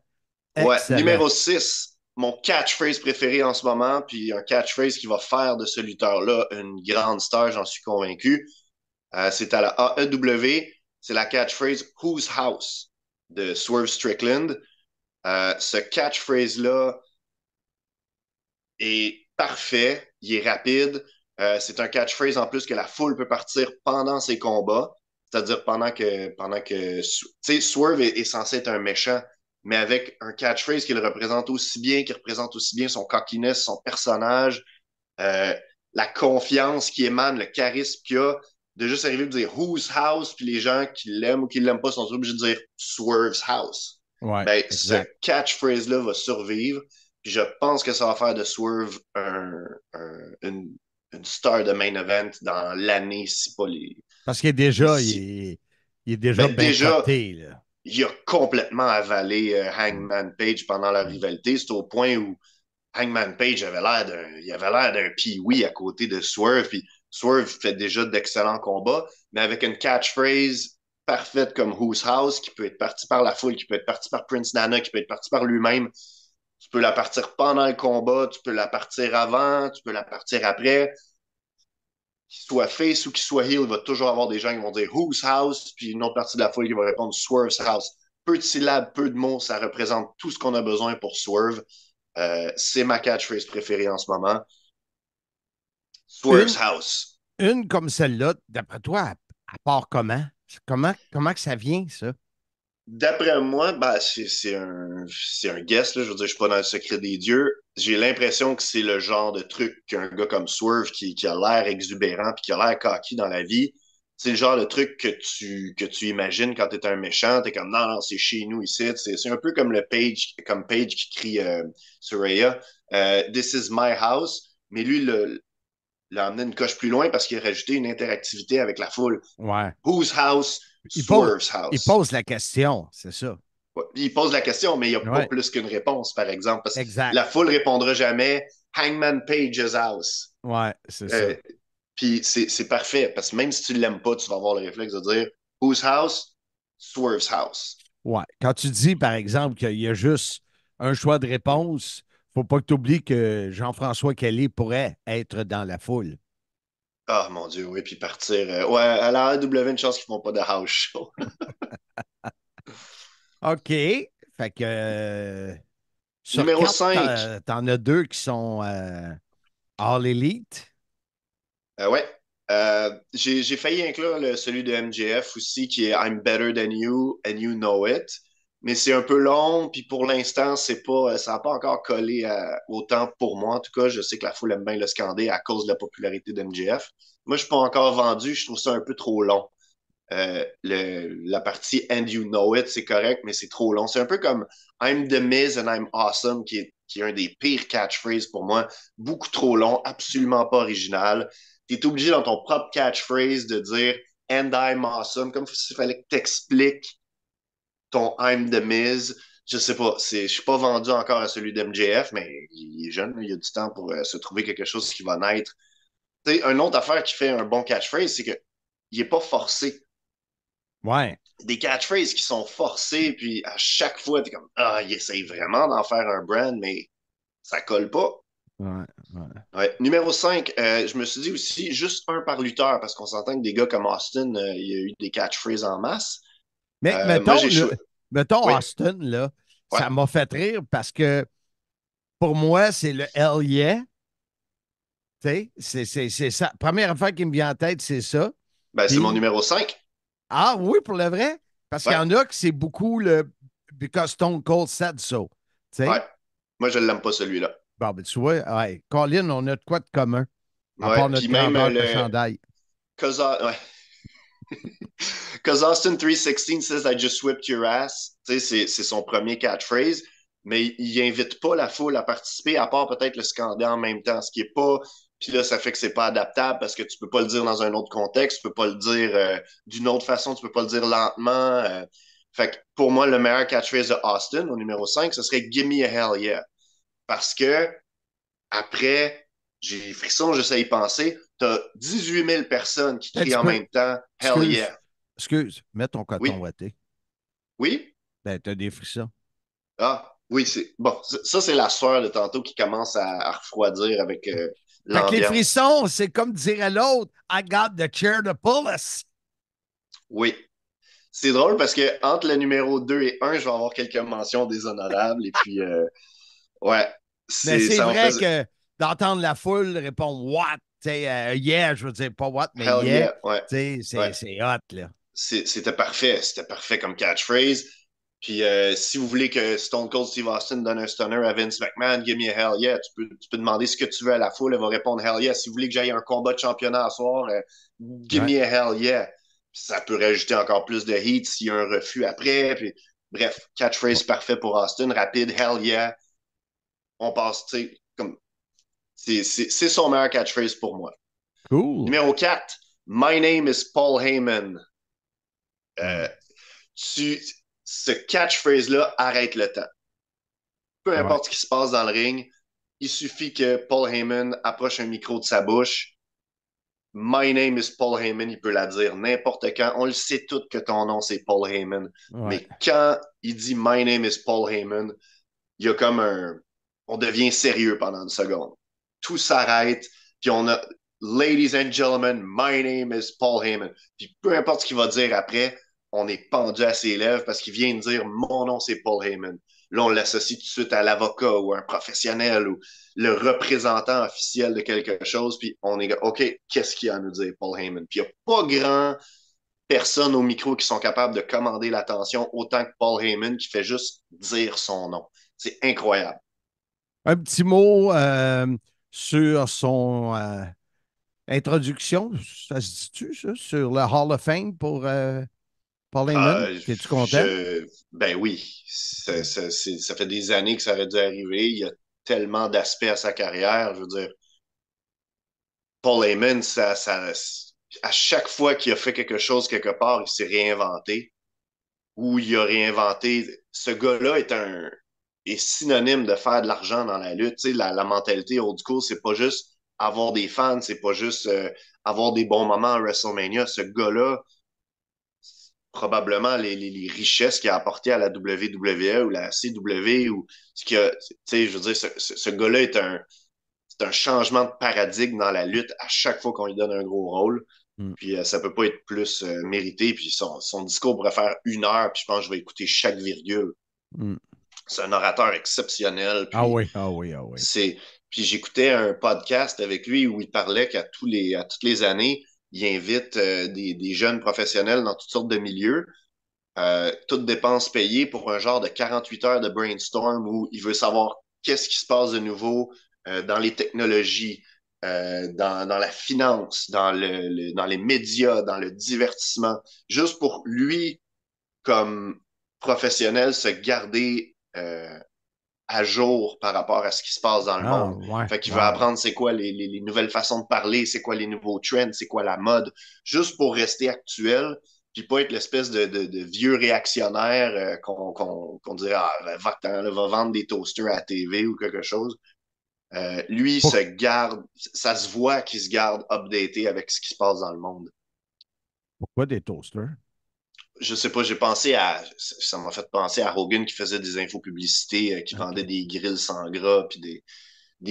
numéro 6, mon catchphrase préféré en ce moment, puis un catchphrase qui va faire de ce lutteur-là une grande star, j'en suis convaincu. Euh, c'est à la AEW, c'est la catchphrase Whose House de Swerve Strickland. Euh, ce catchphrase-là est parfait, il est rapide. Euh, c'est un catchphrase en plus que la foule peut partir pendant ses combats, c'est-à-dire pendant que, pendant que, tu sais, Swerve est, censé être un méchant, mais avec un catchphrase qui le représente aussi bien, qui représente aussi bien son cockiness, son personnage, euh, la confiance qui émane, le charisme qu'il a, de juste arriver et dire Whose House, puis les gens qui l'aiment ou qui l'aiment pas sont obligés de dire Swerve's House. Ouais, ben, ce catchphrase-là va survivre. Puis je pense que ça va faire de Swerve un, une une star de main event dans l'année, si pas les. Parce qu'il est déjà, il, est, déjà ben, Il a complètement avalé euh, Hangman Page pendant la mm. rivalité. C'est au point où Hangman Page avait l'air d'un, il avait à côté de Swerve. Puis Swerve fait déjà d'excellents combats, mais avec une catchphrase parfaite comme Who's House, qui peut être partie par la foule, qui peut être partie par Prince Nana, qui peut être partie par lui-même. Tu peux la partir pendant le combat, tu peux la partir avant, tu peux la partir après. Qu'il soit face ou qu'il soit heel, il va toujours avoir des gens qui vont dire whose House, puis une autre partie de la foule qui va répondre Swerve's House. Peu de syllabes, peu de mots, ça représente tout ce qu'on a besoin pour Swerve. Euh, c'est ma catchphrase préférée en ce moment. Swerve's House. Une comme celle-là, d'après toi, à part comment? Comment, comment que ça vient, ça? D'après moi, bah, c'est un, un guess. Je veux dire, je suis pas dans le secret des dieux. J'ai l'impression que c'est le genre de truc qu'un gars comme Swerve, qui, a l'air exubérant puis qui a l'air cocky dans la vie, c'est le genre de truc que tu, que tu imagines quand tu es un méchant. Tu es comme non, c'est chez nous ici. C'est un peu comme le Page, comme Page qui crie euh, sur euh, This is my house. Mais lui, le, l'a amené une coche plus loin parce qu'il a rajouté une interactivité avec la foule. Whose house? il pose, la question, c'est ça. Il pose la question, mais il n'y a pas plus qu'une réponse, par exemple. Parce que la foule répondra jamais Hangman Page's House. Ouais, c'est euh, ça. Puis c'est parfait, parce que même si tu ne l'aimes pas, tu vas avoir le réflexe de dire Whose House? Swerve's House. Ouais. Quand tu dis, par exemple, qu'il y a juste un choix de réponse, faut pas que tu oublies que Jean-François Kelly pourrait être dans la foule. Ah, mon Dieu, oui, puis partir. Euh, ouais, à la AW une chance qu'ils font pas de house show. OK. Fait que. Euh, Numéro 5. T'en as deux qui sont euh, All Elite. ouais. J'ai failli inclure le, celui de MJF aussi, qui est I'm better than you and you know it mais c'est un peu long. Puis pour l'instant, c'est pas, euh, ça n'a pas encore collé euh, autant pour moi. En tout cas, je sais que la foule aime bien le scander à cause de la popularité d'MGF. Moi, je ne suis pas encore vendu. Je trouve ça un peu trop long. Euh, la partie And You Know It, c'est correct, mais c'est trop long. C'est un peu comme I'm the Miz and I'm Awesome, qui est, qui est un des pires catchphrases pour moi. Beaucoup trop long, absolument pas original. Tu es obligé dans ton propre catchphrase de dire And I'm Awesome, comme s'il fallait que tu expliques ton I'm the Miz. Je sais pas, je suis pas vendu encore à celui d'MJF, mais il est jeune, il y a du temps pour euh, se trouver quelque chose qui va naître. Tu sais, une autre affaire qui fait un bon catchphrase, c'est qu'il n'est pas forcé. Ouais. Des catchphrases qui sont forcées, puis à chaque fois, tu es comme Ah, il essaye vraiment d'en faire un brand, mais ça colle pas. Ouais, ouais. Numéro 5, euh, je me suis dit aussi juste un par lutteur, parce qu'on s'entend que des gars comme Austin, euh, il y a eu des catchphrases en masse. Mais euh, mettons, mettons Austin, là, ça m'a fait rire parce que pour moi, c'est le tu yeah. C'est ça. Première affaire qui me vient en tête, c'est ça. Ben, c'est mon numéro 5. Ah oui, pour le vrai? Parce qu'il y en a qui c'est beaucoup le Because Stone Cold said so. sais Moi, je ne l'aime pas celui-là. Bon, ben, tu vois, ouais. Colin, on a de quoi de commun. À part notre même le... de chandail. Ah, « Cause Austin316 says, I just whipped your ass. C'est son premier catchphrase, mais il invite pas la foule à participer, à part peut-être le scandale en même temps, ce qui est pas. Puis là, ça fait que c'est pas adaptable parce que tu peux pas le dire dans un autre contexte, tu peux pas le dire euh, d'une autre façon, tu peux pas le dire lentement. Euh. Fait que pour moi, le meilleur catchphrase de Austin, au numéro 5, ce serait Gimme a hell yeah. Parce que après, j'ai frisson, j'essaie y penser t'as 18 000 personnes qui ben, crient en même temps Hell excuse, yeah. Excuse, mets ton coton oui. Oui? Ben, t'as des frissons. Ah, oui, c'est. Bon, ça, c'est la soeur de tantôt qui commence à, refroidir avec la. Euh, les frissons, c'est comme dirait l'autre I got the chair to pull us. Oui. C'est drôle parce que entre le numéro 2 et 1, je vais avoir quelques mentions déshonorables. et puis, euh, ouais. Mais c'est vrai que d'entendre la foule répondre What c'est euh, « yeah, je veux dire, pas what, mais yeah. C'est hot, là. C'était parfait. C'était parfait comme catchphrase. Puis euh, si vous voulez que Stone Cold Steve Austin donne un stunner à Vince McMahon, give me a hell yeah. Tu peux, tu peux demander ce que tu veux à la foule, elle va répondre hell yeah. Si vous voulez que j'aille un combat de championnat à soir, euh, give me a hell yeah. ça peut rajouter encore plus de heat s'il y a un refus après. bref, catchphrase parfait pour Austin, rapide, hell yeah. On passe, tu sais, c'est son meilleur catchphrase pour moi. Numéro 4, My name is Paul Heyman. Euh, ce catchphrase-là arrête le temps. Peu importe ce qui se passe dans le ring, il suffit que Paul Heyman approche un micro de sa bouche. My name is Paul Heyman, il peut la dire n'importe quand. On le sait tous que ton nom, c'est Paul Heyman. Mais quand il dit My name is Paul Heyman, il y a comme un. On devient sérieux pendant une seconde tout s'arrête, puis on a Ladies and gentlemen, my name is Paul Heyman. Puis peu importe ce qu'il va dire après, on est pendu à ses lèvres parce qu'il vient de dire mon nom c'est Paul Heyman. Là, on l'associe tout de suite à l'avocat ou un professionnel ou le représentant officiel de quelque chose, puis on est OK, qu'est-ce qu'il a à nous dire, Paul Heyman? Puis il n'y a pas grand personne au micro qui sont capables de commander l'attention autant que Paul Heyman qui fait juste dire son nom. C'est incroyable. Un petit mot. Euh, sur son euh, introduction, ça se dit-tu, ça, sur le Hall of Fame pour euh, Paul Heyman? Euh, Es-tu content? Ben oui. Ça, fait des années que ça aurait dû arriver. Il y a tellement d'aspects à sa carrière. Je veux dire, Paul Heyman, ça à chaque fois qu'il a fait quelque chose quelque part, il s'est réinventé. Ou il a réinventé. Ce gars-là est un est synonyme de faire de l'argent dans la lutte. Tu sais, la, mentalité mentalité du coup c'est pas juste avoir des fans, c'est pas juste euh, avoir des bons moments à WrestleMania. Ce gars-là, probablement les, richesses qu'il a apportées à la WWE ou la CW ou ce que tu sais, je veux dire, ce, gars-là est un, un changement de paradigme dans la lutte à chaque fois qu'on lui donne un gros rôle. Mm. Puis euh, ça peut pas être plus euh, mérité. Puis son, discours pourrait faire une heure, puis je pense que je vais écouter chaque virgule. Mm c'est un orateur exceptionnel. ah oui, ah oui, ah oui. C'est, puis j'écoutais un podcast avec lui où il parlait qu'à tous les, à toutes les années, il invite euh, des, jeunes professionnels dans toutes sortes de milieux. Euh, toutes dépenses payées pour un genre de 48 heures de brainstorm où il veut savoir qu'est-ce qui se passe de nouveau euh, dans les technologies, dans, la finance, dans, dans les médias, dans le divertissement, juste pour lui, comme professionnel, se garder euh, à jour par rapport à ce qui se passe dans le ah, monde. fait qu'il veut apprendre c'est quoi les, nouvelles façons de parler, c'est quoi les nouveaux trends, c'est quoi la mode, juste pour rester actuel, puis pas être l'espèce de, vieux réactionnaire euh, qu'on dirait ah, ben, va, vendre des toasters à TV ou quelque chose. Euh, lui, se garde, ça se voit qu'il se garde updaté avec ce qui se passe dans le monde. Pourquoi des toasters? je sais pas, j'ai pensé à. Ça m'a fait penser à Hogan qui faisait des infos publicités, euh, qui vendait des grilles sans gras, puis des,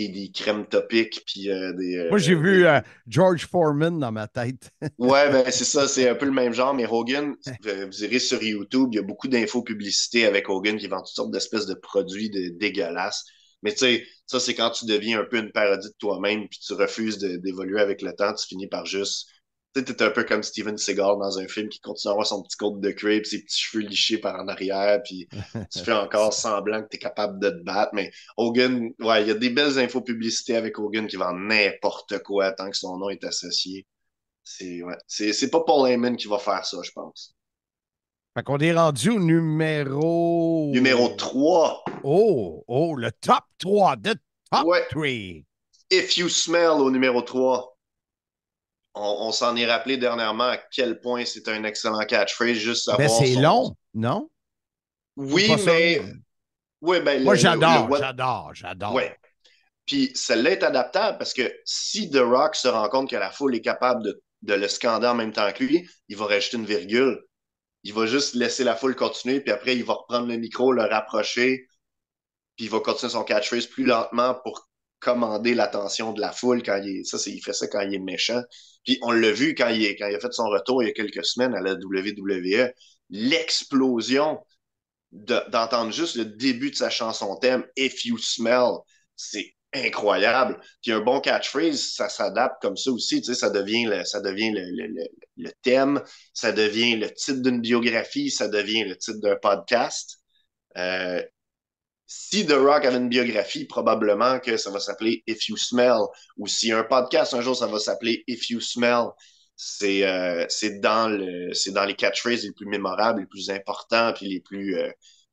des, crèmes topiques, puis euh, des. Euh, Moi, j'ai vu George Foreman dans ma tête. ouais, ben c'est ça, c'est un peu le même genre, mais Hogan, eh. vous irez sur YouTube, il y a beaucoup d'infos publicités avec Hogan qui vend toutes sortes d'espèces de produits dégueulasses. Mais tu sais, ça, c'est quand tu deviens un peu une parodie de toi-même, puis tu refuses d'évoluer avec le temps, tu finis par juste tu un peu comme Steven Seagal dans un film qui continue à avoir son petit code de crêpe, ses petits cheveux lichés par en arrière, puis tu fais encore semblant que t'es capable de te battre. Mais Hogan, ouais, il y a des belles infos publicités avec Hogan qui vend n'importe quoi tant que son nom est associé. C'est ouais, pas Paul Heyman qui va faire ça, je pense. Fait qu'on est rendu au numéro. Numéro 3. Oh, oh, le top 3, de top 3. If you smell au numéro 3 on, s'en est rappelé dernièrement à quel point c'est un excellent catchphrase. Juste savoir. Mais ben, c'est long, non? Oui, mais. ben, Moi, j'adore, j'adore, j'adore. Puis celle-là est adaptable parce que si The Rock se rend compte que la foule est capable de, le scander en même temps que lui, il va rajouter une virgule. Il va juste laisser la foule continuer, puis après, il va reprendre le micro, le rapprocher, puis il va continuer son catchphrase plus lentement pour commander l'attention de la foule quand il ça, c'est, il fait ça quand il est méchant. Puis on l'a vu quand il, quand il a fait son retour il y a quelques semaines à la WWE, l'explosion d'entendre juste le début de sa chanson thème If You Smell, c'est incroyable. Puis un bon catchphrase, ça s'adapte comme ça aussi, tu sais, ça devient le, ça devient le, le, thème, ça devient le titre d'une biographie, ça devient le titre d'un podcast. Euh, si The Rock avait une biographie, probablement que ça va s'appeler If You Smell. Ou si un podcast un jour, ça va s'appeler If You Smell. C'est euh, dans, le, dans les catchphrases les plus mémorables, les plus importants, puis les plus euh,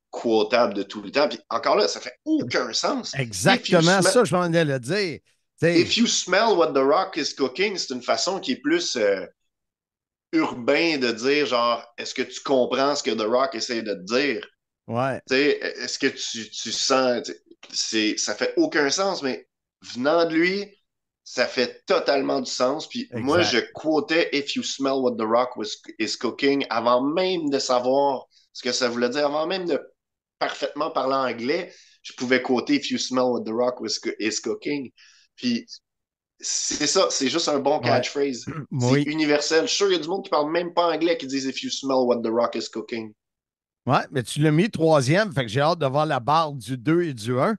quotables de tout le temps. Puis encore là, ça fait aucun sens. Exactement ça, je m'en le dire. If you smell what The Rock is cooking, c'est une façon qui est plus euh, urbaine de dire genre est-ce que tu comprends ce que The Rock essaie de te dire? Ouais. E-, est-ce que tu, tu sens. C'est, ça fait aucun sens, mais venant de lui, ça fait totalement du sens. Puis moi, je quotais If You Smell What the Rock was, is Cooking avant même de savoir ce que ça voulait dire, avant même de parfaitement parler anglais. Je pouvais quoter If You Smell What the Rock was, is Cooking. Puis c'est ça, c'est juste un bon catchphrase. C'est universel. Je suis sûr qu'il y a du monde qui parle même pas anglais qui disent If you smell what the rock is cooking. Ouais, mais tu l'as mis troisième, fait que j'ai hâte de voir la barre du 2 et du 1.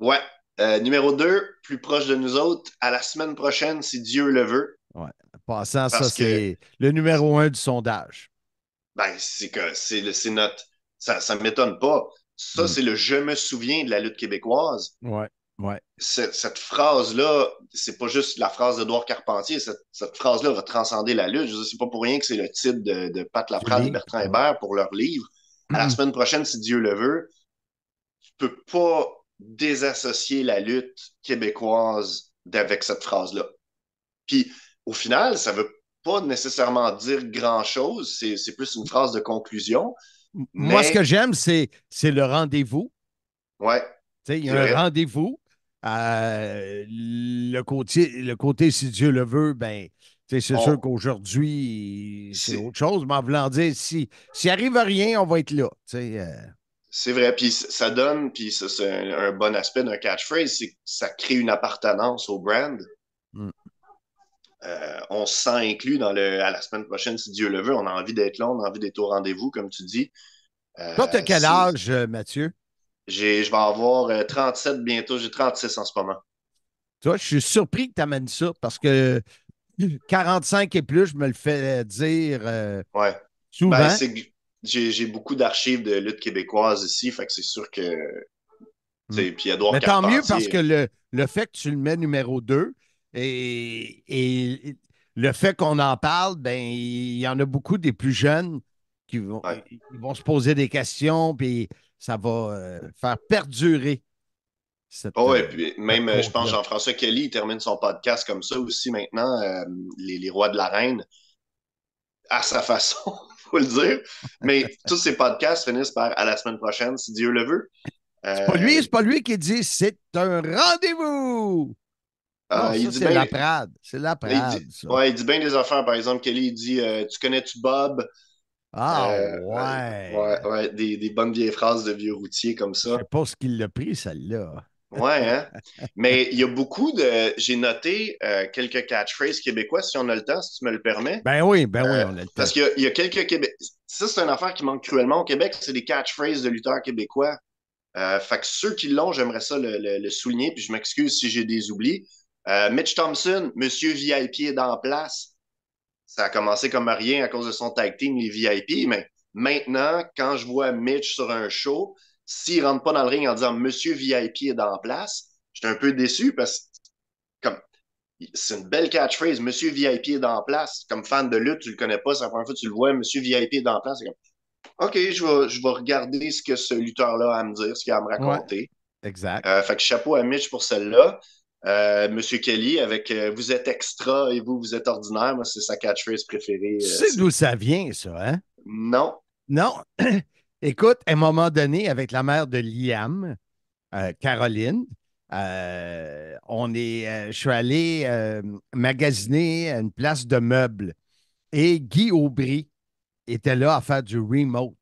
Ouais. Euh, numéro 2, plus proche de nous autres, à la semaine prochaine, si Dieu le veut. Ouais. Passant, ça, c'est le numéro 1 du sondage. Ben, c'est que c'est notre. Ça ne m'étonne pas. Ça, hmm. c'est le je me souviens de la lutte québécoise. Ouais. Ouais. Cette, phrase-là, c'est pas juste la phrase d'Edouard Carpentier, cette, phrase-là va transcender la lutte. Je sais pas pour rien que c'est le titre de, de Pat Lafrance et Bertrand Hébert pour leur livre à la hmm. semaine prochaine, si Dieu le veut, tu peux pas désassocier la lutte québécoise d'avec cette phrase-là. Puis, au final, ça veut pas nécessairement dire grand-chose. C'est plus une phrase de conclusion. Moi, ce que j'aime, c'est le rendez-vous. Ouais. Il y a un rendez-vous. Euh, le, côté, le côté, si Dieu le veut, ben, c'est sûr qu'aujourd'hui, c'est autre chose, mais en voulant dire, s'il si arrive à rien, on va être là. Euh. C'est vrai, puis ça donne, puis c'est un, bon aspect d'un catchphrase, c'est ça crée une appartenance au brand. Hum. Euh, on se sent inclus dans le, à la semaine prochaine, si Dieu le veut. On a envie d'être là, on a envie d'être au rendez-vous, comme tu dis. Euh, Toi, t'as quel âge, euh, Mathieu? Je vais avoir 37 bientôt, j'ai 36 en ce moment. Toi, je suis surpris que tu amènes ça parce que 45 et plus, je me le fais dire euh, souvent. Ben, j'ai beaucoup d'archives de lutte québécoise ici, fait que c'est sûr que. Hmm. Puis Mais tant mieux parce que le, fait que tu le mets numéro 2 et, le fait qu'on en parle, ben il y en a beaucoup des plus jeunes qui vont, vont se poser des questions, puis ça va euh, faire perdurer ah oui, et euh, puis même, euh, je pense, Jean-François Kelly il termine son podcast comme ça aussi maintenant, euh, les, rois de la reine, à sa façon, il faut le dire. Mais tous ces podcasts finissent par à la semaine prochaine, si Dieu le veut. c'est pas lui, c'est pas lui qui dit c'est un rendez-vous. Ah, c'est la Prade. C'est la Prade. Ouais, il dit bien des affaires. Par exemple, Kelly, il dit Tu connais-tu Bob ah, ouais. ouais, des, bonnes vieilles phrases de vieux routiers comme ça. Je pense qu'il l'a pris, celle-là. Ouais, hein. Mais il y a beaucoup de. J'ai noté euh, quelques catchphrases québécoises, si on a le temps, si tu me le permets. Ben oui, ben oui, euh, on a le temps. Parce qu'il y, a quelques Ça, c'est une affaire qui manque cruellement au Québec, c'est des catchphrases de lutteurs québécois. Euh, fait que ceux qui l'ont, j'aimerais ça le, souligner, puis je m'excuse si j'ai des oublis. Mitch Thompson, Monsieur VIP est en place. Ça a commencé comme rien à cause de son tag team, les VIP, mais maintenant, quand je vois Mitch sur un show, s'il ne rentre pas dans le ring en disant Monsieur VIP est dans la place, j'étais un peu déçu parce que c'est une belle catchphrase, Monsieur VIP est dans place. Comme fan de lutte, tu le connais pas, c'est la première fois que tu le vois, Monsieur VIP est dans place. OK, je vais, regarder ce que ce lutteur-là a à me dire, ce qu'il a à me raconter. exact. Euh, fait que chapeau à Mitch pour celle-là. Euh, Monsieur Kelly avec euh, Vous êtes extra et vous, vous êtes ordinaire. c'est sa catchphrase préférée. tu sais d'où ça vient, ça, hein? Non. Non. Écoute, à un moment donné, avec la mère de Liam, euh, Caroline, euh, on est, euh, je suis allé magasiner une place de meubles et Guy Aubry était là à faire du remote.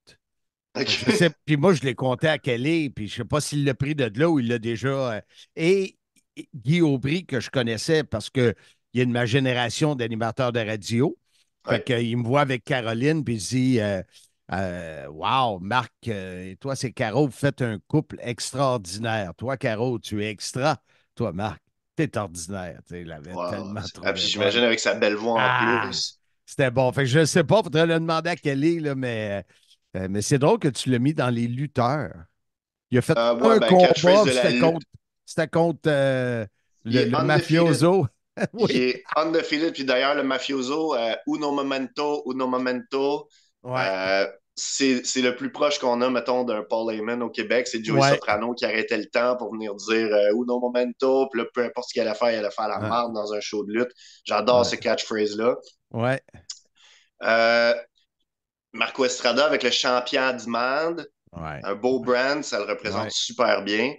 puis moi, je l'ai compté à Calais, puis je ne sais pas s'il l'a pris de là ou il l'a déjà. et Guy Aubry, que je connaissais parce qu'il est de ma génération d'animateurs de radio, il me voit avec Caroline, puis il dit euh, wow, Marc, euh, et toi, c'est Caro, vous faites un couple extraordinaire. Toi, Caro, tu es extra. Toi, Marc, t'es ordinaire. Il avait tellement ah, trop. J'imagine avec sa belle voix en ah, plus. C'était bon. Fait que je ne sais pas, faudrait le demander à Kelly, là, mais, euh, mais c'est drôle que tu l'as mis dans les lutteurs. Il a fait ah, un ben, combat. ben, combat, c'était contre, le, mafioso. oui. Il est Philippe Puis d'ailleurs, le mafioso, Uno Momento, Uno Momento. Ouais. Euh, c'est le plus proche qu'on a, mettons, d'un Paul Heyman au Québec. C'est Joey Soprano qui arrêtait le temps pour venir dire ou euh, Uno momento, puis peu importe ce qu'elle allait faire, il allait faire la merde marde dans un show de lutte. J'adore ce catchphrase-là. Ouais. Euh, Marco Estrada avec le champion du monde. Un beau brand, ça le représente super bien.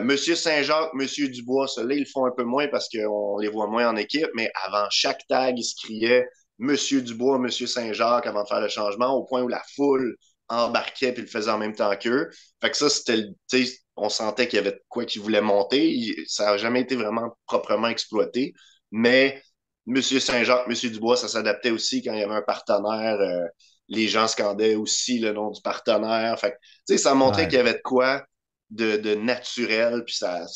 Monsieur Saint-Jacques, Monsieur Dubois, ceux-là, ils le font un peu moins parce qu'on les voit moins en équipe, mais avant chaque tag, ils se criaient Monsieur Dubois, Monsieur Saint-Jacques avant de faire le changement, au point où la foule embarquait puis le faisait en même temps qu'eux. Fait que ça, c'était on sentait qu'il y avait quoi qui voulait monter. ça n'a jamais été vraiment proprement exploité. Mais Monsieur Saint-Jacques, Monsieur Dubois, ça s'adaptait aussi quand il y avait un partenaire. Euh, les gens scandaient aussi le nom du partenaire. Fait que, ça montrait qu'il y avait de quoi de, naturel. Puis ça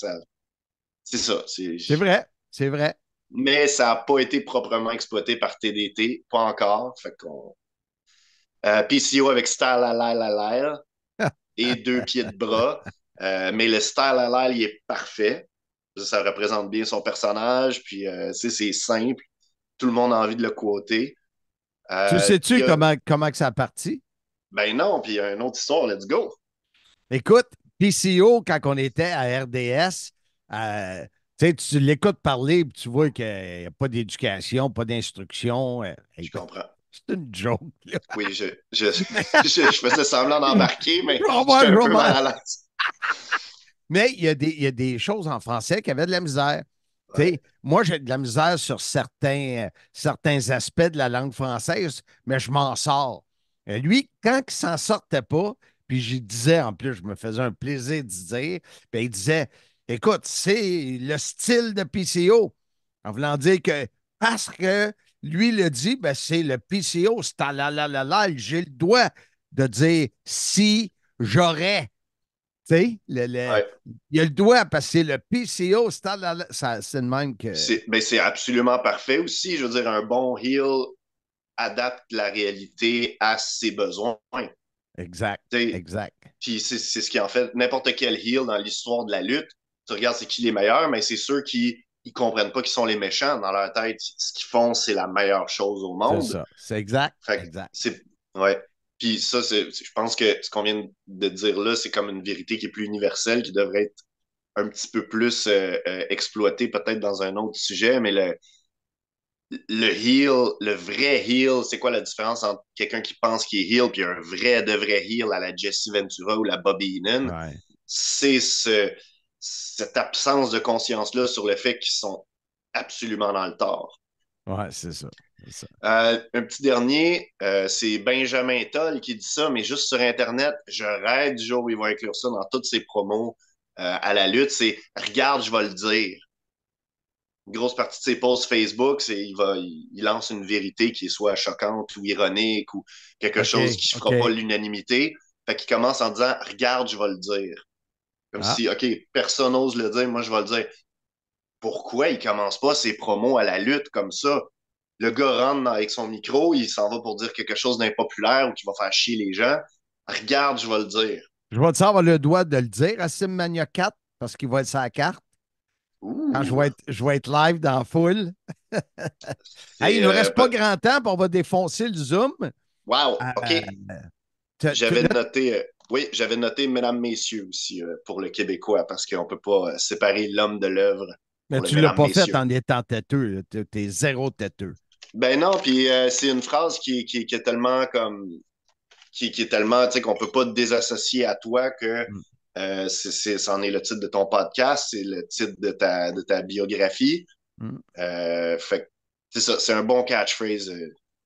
c'est ça. C'est vrai. C'est vrai mais ça n'a pas été proprement exploité par TDT, pas encore. Fait qu'on. Euh, PCO e avec Style et deux pieds de bras. Euh, mais le Style à il est parfait. Ça représente bien son personnage, puis euh, c'est simple. Tout le monde a envie de le quoter. Euh, tu sais-tu euh, comment, comment que ça a parti? Ben non, puis il y a une autre histoire, let's go. Écoute, PCO, quand on était à RDS, tu, l'écoutes parler et tu vois qu'il n'y a pas d'éducation, pas d'instruction. Euh, je comprends. C'est une joke. Oui, je, faisais semblant d'embarquer, mais un mais il y, a des, choses en français qui avaient de la misère. Moi, j'ai de la misère sur certains, euh, certains aspects de la langue française, mais je m'en sors. Euh, lui, quand il ne s'en sortait pas, puis j'y disais, en plus, je me faisais un plaisir de dire, ben, il disait Écoute, c'est le style de PCO. En voulant dire que parce que lui le dit, ben c'est le PCO, c'est la la la la, j'ai le droit de dire si j'aurais. Tu sais, le, il a le droit, parce que c'est le PCO, c'est le même que. Mais ben, c'est absolument parfait aussi. Je veux dire, un bon heel adapte la réalité à ses besoins. Exact. exact. Puis c'est ce qui en fait n'importe quel heel dans l'histoire de la lutte tu regardes c'est qui les meilleurs, mais c'est ceux qui ils comprennent pas qu'ils sont les méchants dans leur tête. Ce qu'ils font, c'est la meilleure chose au monde. C'est exact. Puis ça, je pense que ce qu'on vient de dire là, c'est comme une vérité qui est plus universelle, qui devrait être un petit peu plus euh, euh, exploitée peut-être dans un autre sujet, mais le, le le vrai heal, c'est quoi la différence entre quelqu'un qui pense qu'il est heal et un vrai de vrai heal à la Jesse Ventura ou la Bobby Heenan? C'est ce cette absence de conscience-là sur le fait qu'ils sont absolument dans le tort. Ouais, c'est ça. Euh, un petit dernier, euh, c'est Benjamin Toll qui dit ça, mais juste sur Internet, je rêve du jour où il va inclure ça dans toutes ses promos euh, à la lutte. C'est regarde, je vais le dire. Une grosse partie de ses posts Facebook, c'est il il, lance une vérité qui soit choquante ou ironique ou quelque chose qui ne fera pas l'unanimité. Fait qu'il commence en disant Regarde, je vais le dire. Comme ah. si, OK, personne n'ose le dire, moi je vais le dire. Pourquoi il commence pas ses promos à la lutte comme ça? Le gars rentre avec son micro, il s'en va pour dire quelque chose d'impopulaire ou qui va faire chier les gens. Regarde, je vais le dire. Je vais te avoir le doigt de le dire à Simmania 4 parce qu'il va être sa carte. Quand je vais, être, live dans la foule. il ne nous reste euh, pas grand temps, pour on va défoncer le Zoom. Wow, euh, OK. J'avais noté euh, oui, j'avais noté Mesdames, Messieurs aussi euh, pour le Québécois parce qu'on ne peut pas euh, séparer l'homme de l'œuvre. Mais tu ne l'as pas fait en étant têteux. Tu es zéro têteux. Ben non, puis euh, c'est une phrase qui, est tellement comme. qui, est tellement, tu sais, qu'on ne peut pas te désassocier à toi que. Mm. c'en est, le titre de ton podcast, c'est le titre de ta, de ta biographie. Mm. Fait fait c'est ça, c'est un bon catchphrase.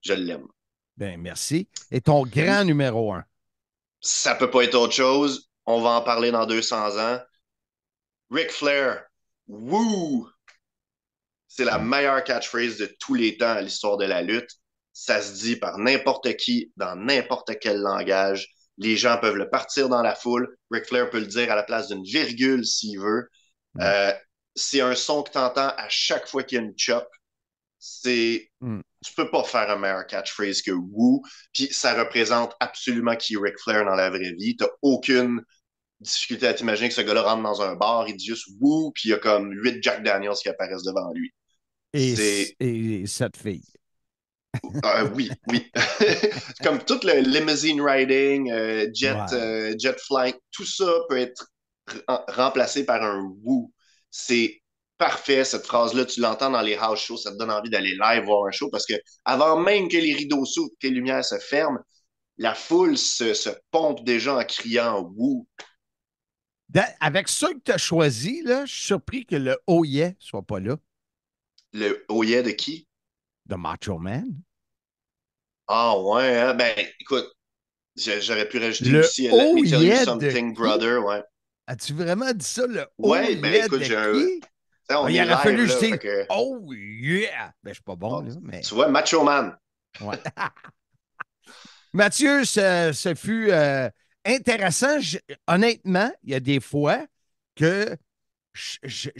je l'aime. Ben, merci. Et ton grand numéro un? ça peut pas être autre chose. On va en parler dans 200 ans. Ric Flair, woo, C'est la meilleure catchphrase de tous les temps à l'histoire de la lutte. Ça se dit par n'importe qui, dans n'importe quel langage. Les gens peuvent le partir dans la foule. Ric Flair peut le dire à la place d'une virgule s'il veut. Mm. Euh, c'est un son que tu à chaque fois qu'il y a une chop. C'est. Hmm. Tu peux pas faire un meilleur catchphrase que Woo. Puis ça représente absolument qui Ric Flair dans la vraie vie. T'as aucune difficulté à t'imaginer que ce gars-là rentre dans un bar, il dit juste Woo, puis il y a comme huit Jack Daniels qui apparaissent devant lui. Et, et cette fille. Euh, oui, oui. comme tout le limousine riding, euh, jet, euh, jet tout ça peut être remplacé par un woo. C'est parfait, cette phrase-là, tu l'entends dans les house shows, ça te donne envie d'aller live voir un show parce que avant même que les rideaux s'ouvrent, que les lumières se ferment, la foule se, se pompe déjà en criant wouh. Avec ceux que tu as choisi, là, je suis surpris que le oh yeah soit pas là. Le oh yeah de qui? De Macho Man. Ah ouais, hein? ben écoute, j'aurais pu rajouter le aussi Let oh yeah you something, brother, ouais. As-tu vraiment dit ça, le oh ouais, ben, écoute, ah, il aurait fallu, je sais. Oh yeah! Je ben, je suis pas bon, Tu vois, Macho Man. Mathieu, ce, fut euh, intéressant. honnêtement, il y a des fois que je, je,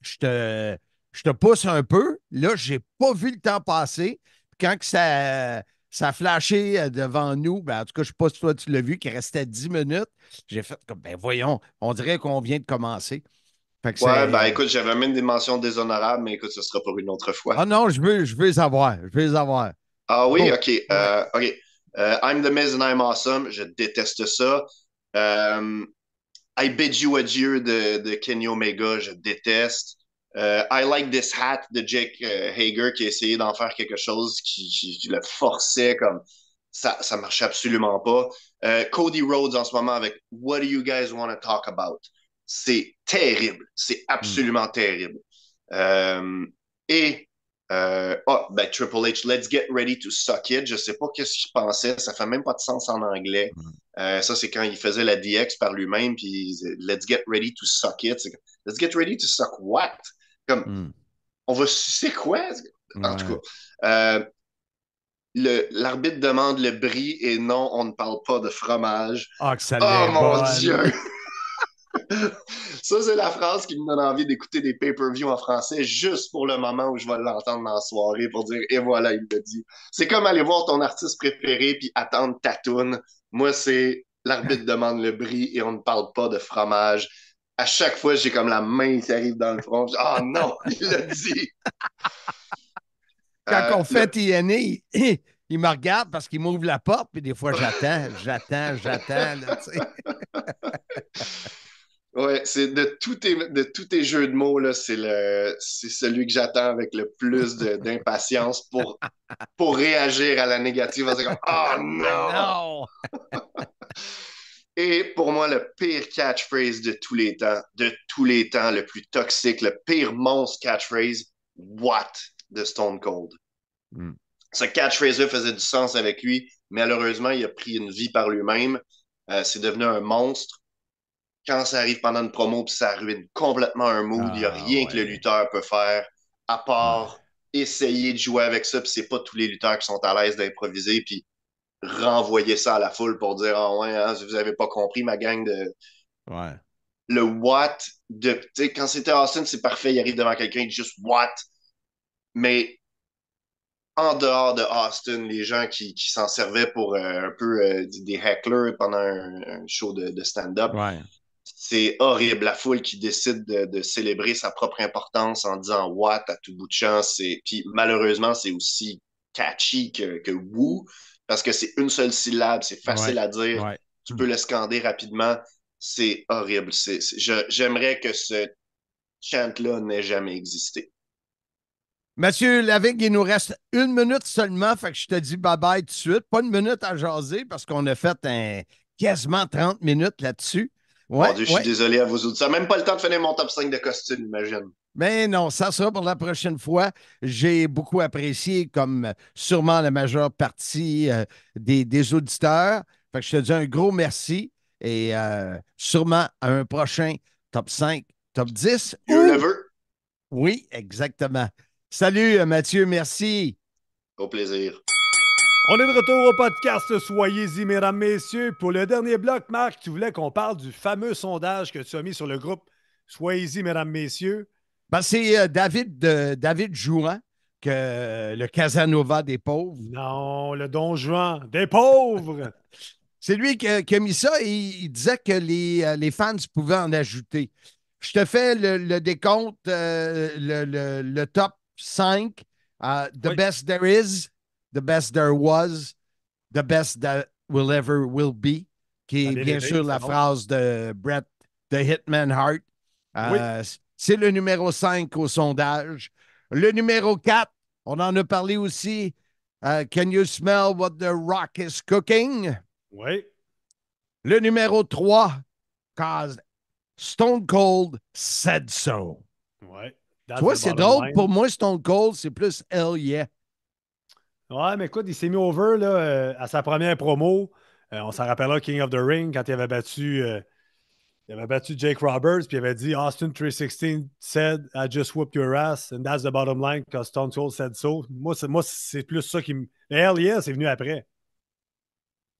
je te, pousse un peu. Là, je n'ai pas vu le temps passer. Quand que ça, ça a flashé euh, devant nous, ben, en tout cas, je ne sais pas si toi tu l'as vu, qu'il restait 10 minutes, j'ai fait comme, ben voyons, on dirait qu'on vient de commencer ouais, ben écoute, j'avais même des mentions déshonorables, mais écoute, ce sera pour une autre fois. Ah non, je veux, je veux les avoir. Je veux les Ah oui, ok. Euh, euh, I'm the Miz and I'm awesome. Je déteste ça. Euh, I bid you adieu de, de Kenny Omega. Je déteste. I like this hat de Jake Hager qui a essayé d'en faire quelque chose qui, le forçait comme ça, ça marchait absolument pas. Cody Rhodes en ce moment avec What do you guys want to talk about? C'est terrible. C'est hmm. absolument terrible. Euh, et, oh, ben, Triple H, let's get ready to suck it. Je sais pas qu'est-ce qu'il pensait. Ça fait même pas de sens en anglais. Hmm. Euh, ça, c'est quand il faisait la DX par lui-même, puis let's get ready to suck it. Let's get ready to suck what? Comme, hmm. on va sucer quoi? En tout cas, l'arbitre demande le brie et non, on ne parle pas de fromage. Ah, oh, mon Dieu! ça, c'est la phrase qui me donne envie d'écouter des pay-per-views en français juste pour le moment où je vais l'entendre dans la soirée pour dire, et voilà, il le dit. C'est comme aller voir ton artiste préféré puis attendre ta toune. Moi, c'est l'arbitre demande le bris et on ne parle pas de fromage. À chaque fois, j'ai comme la main qui arrive dans le front. Ah oh, non, il l'a dit. Quand euh, on fait TNA, il me regarde parce qu'il m'ouvre la porte, puis des fois, j'attends, j'attends, j'attends. Ouais, c'est de tous tes de tous jeux de mots là, c'est le celui que j'attends avec le plus d'impatience pour pour réagir à la négative. en oh non. Et pour moi, le pire catchphrase de tous les temps, de tous les temps, le plus toxique, le pire monstre catchphrase, What de Stone Cold. Hmm. Ce catchphrase-là faisait du sens avec lui. mais Malheureusement, il a pris une vie par lui-même. Euh, c'est devenu un monstre quand ça arrive pendant une promo, puis ça ruine complètement un mood, il n'y a ah, rien que le lutteur peut faire à part essayer de jouer avec ça, puis c'est pas tous les lutteurs qui sont à l'aise d'improviser, puis renvoyer ça à la foule pour dire Ah ouais, hein, vous avez pas compris ma gang de. Le what de. quand c'était Austin, c'est parfait, il arrive devant quelqu'un, il dit juste what. Mais en dehors de Austin, les gens qui, s'en servaient pour euh, un peu euh, des hecklers pendant un, show de, stand-up, c'est horrible. La foule qui décide de, célébrer sa propre importance en disant What à tout bout de champ. Puis malheureusement, c'est aussi catchy que, que Woo parce que c'est une seule syllabe, c'est facile à dire. Tu peux le scander rapidement. C'est horrible. J'aimerais que ce chant-là n'ait jamais existé. Monsieur Lavigne, il nous reste une minute seulement, fait que je te dis bye-bye tout de suite. Pas une minute à jaser parce qu'on a fait quasiment 30 minutes là-dessus. Je suis désolé à vous autres. Ça même pas le temps de finir mon top 5 de costume, imagine. Mais ben non, ça sera pour la prochaine fois. J'ai beaucoup apprécié, comme sûrement la majeure partie euh, des, auditeurs. je te dis un gros merci et euh, sûrement à un prochain top 5, top 10. You Oui, exactement. Salut euh, Mathieu, merci. Au plaisir. On est de retour au podcast. Soyez-y, mesdames, messieurs. Pour le dernier bloc, Marc, tu voulais qu'on parle du fameux sondage que tu as mis sur le groupe Soyez-y, mesdames, messieurs. Ben, c'est euh, David, euh, de Jouan que euh, le Casanova des pauvres. Non, le Don Juan des pauvres. c'est lui qui, a mis ça et il disait que les, fans pouvaient en ajouter. Je te fais le, décompte, le, top 5, The Best There Is. The Best There Was, The Best That Will Ever Will Be, qui est bien sûr la phrase de Brett The Hitman Heart euh, ». C'est le numéro 5 au sondage. Le numéro 4, on en a parlé aussi. Euh, can you smell what the rock is cooking? Oui. Le numéro 3, cause Stone Cold said so. Oui. Toi, c'est drôle. Pour moi, Stone Cold, c'est plus hell yeah. Ouais, mais écoute, il s'est mis over là, euh, à sa première promo. Euh, on s'en rappellera King of the Ring quand il avait battu, euh, Jake Roberts, puis il avait dit Austin 316 said I just whooped your ass, and that's the bottom line because Stone Cold said so. Moi, c'est, plus ça qui me. Hell yeah, c'est venu après.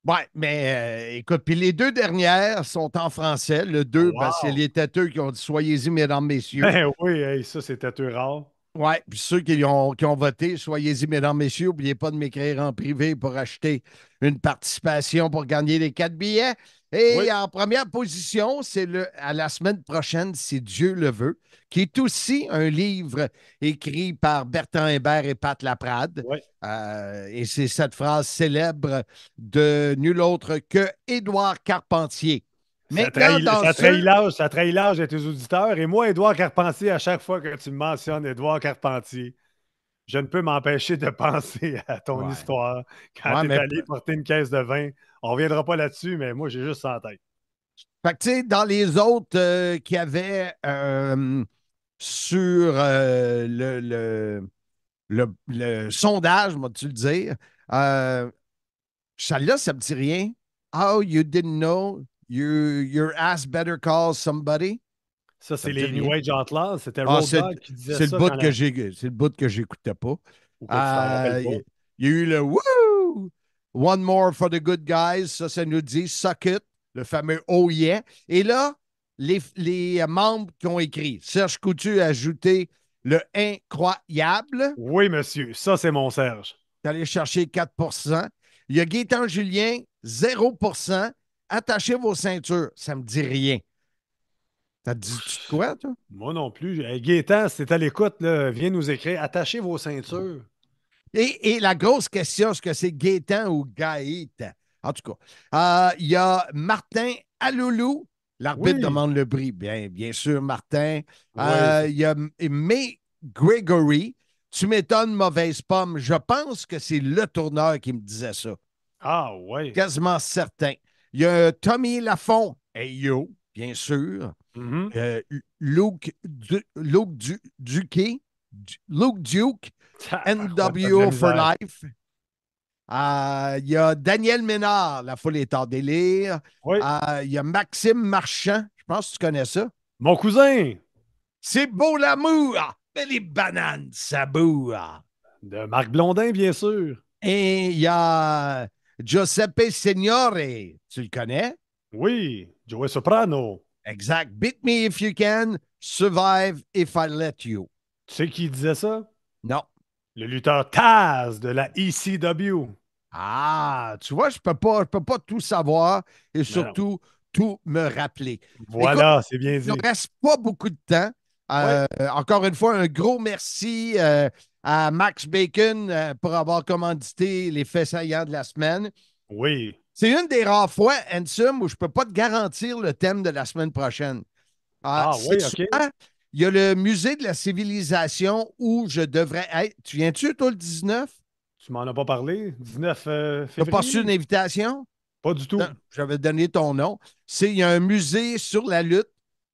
Ouais, mais écoute, puis les deux dernières sont en français. Le deux parce que c'est les têteux qui ont dit Soyez-y, mesdames, messieurs. Ben oui, ça, c'est têteux rare. Oui, puis ceux qui ont, qui ont voté, soyez-y, mesdames, messieurs, n'oubliez pas de m'écrire en privé pour acheter une participation pour gagner les quatre billets. Et en première position, c'est le à la semaine prochaine, si Dieu le veut, qui est aussi un livre écrit par Bertrand Hébert et Pat Laprade. Euh, et c'est cette phrase célèbre de nul autre que Édouard Carpentier. Mais ça trahit l'âge, ça de tes auditeurs. Et moi, Édouard Carpentier, à chaque fois que tu me mentionnes Édouard Carpentier, je ne peux m'empêcher de penser à ton histoire. Quand tu es allé porter une caisse de vin, on ne reviendra pas là-dessus, mais moi, j'ai juste ça en tête. Fait que, tu sais, dans les autres euh, qui avaient euh, sur euh, le, le, sondage, moi, tu le dire, celle-là, ça me dit rien. Oh, you didn't know You, your ass better call somebody. Ça, c'est les New Age Outlaws. C'était ah, qui disait ça. C'est le bout que j'ai, c'est le bout que j'écoutais pas. Il ah, y a eu le woo, one more for the good guys. Ça, ça nous dit suck it, le fameux oh yeah. Et là, les, les membres qui ont écrit, Serge Coutu a ajouté le incroyable. Oui, monsieur. Ça, c'est mon Serge. allé chercher 4 Il y a Gaétan Julien, 0 attachez vos ceintures. Ça me dit rien. Ça dit quoi, toi? Moi non plus. Gaétan, à l'écoute, viens nous écrire. Attachez vos ceintures. Et, la grosse question, est-ce que c'est Gaétan ou Gaëtan? En tout cas, euh, il y a Martin Aloulou. L'arbitre demande le prix, bien, bien sûr, Martin. Euh, il y a May Gregory. Tu m'étonnes, mauvaise pomme. Je pense que c'est le tourneur qui me disait ça. Ah, oui. Quasiment certain. Il y a euh, Tommy Lafont, hey yo, bien sûr. Mm-hmm. Euh, Luke, Luke Duke, ah, NWO ah, for Life. Euh, il y a Daniel Ménard, La foule est en délire. Il y a Maxime Marchand, je pense que tu connais ça. Mon cousin. C'est beau l'amour, ah, mais les bananes, ça boue. De Marc Blondin, bien sûr. Et il y a Giuseppe Signore, tu le connais? Oui, Joey Soprano. Exact. Beat me if you can, survive if I let you. Tu sais qui disait ça? Non. Le lutteur Taz de la ECW. Ah, tu vois, je peux peux pas tout savoir et surtout tout me rappeler. Voilà, c'est bien dit. Il ne reste pas beaucoup de temps. Euh, encore une fois, un gros merci euh, à Max Bacon euh, pour avoir commandité les faits saillants de la semaine. Oui. C'est une des rares fois, Ansem, où je ne peux pas te garantir le thème de la semaine prochaine. ah, ah oui, OK. Il y a le musée de la civilisation où je devrais être. Tu viens-tu, toi, le 19? Tu m'en as pas parlé? 19 février? Tu pas reçu une invitation? Pas du tout. J'avais donné ton nom. C'est, il y a un musée sur la lutte.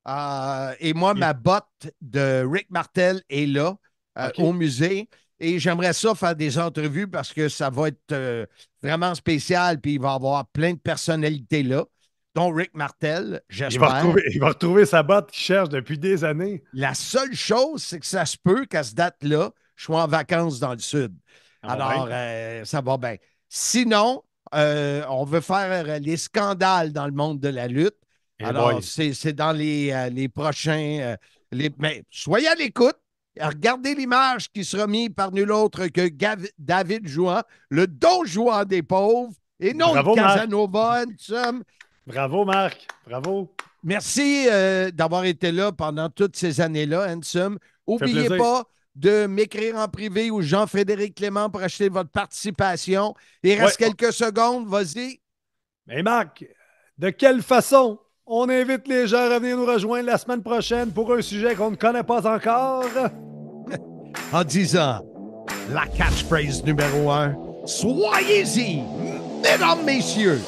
Ah, et moi, ma botte de Rick Martel est là. Euh, au musée. Et j'aimerais ça faire des entrevues parce que ça va être euh, vraiment spécial, puis il va y avoir plein de personnalités là, dont Rick Martel, j'espère. Il va, retrouver, il va retrouver sa botte qu'il cherche depuis des années. La seule chose, c'est que ça se peut qu'à ce date-là, je sois en vacances dans le sud. Ah Alors, euh, ça va bien. Sinon, on veut faire les scandales dans le monde de la lutte. Eh Alors, c'est dans les, prochains. mais soyez à l'écoute Regardez l'image qui sera mise par nul autre que David Jouan, le don Jouan des pauvres, et non Casanova, Ansem. Bravo, Marc. Bravo. Merci euh, d'avoir été là pendant toutes ces années-là, Ansem. N'oubliez pas de m'écrire en privé ou Jean-Frédéric Clément pour acheter votre participation. Il reste quelques secondes. Vas-y. Mais Marc, de quelle façon on invite les gens à venir nous rejoindre la semaine prochaine pour un sujet qu'on ne connaît pas encore. en disant la catchphrase numéro un, soyez-y, mesdames, messieurs.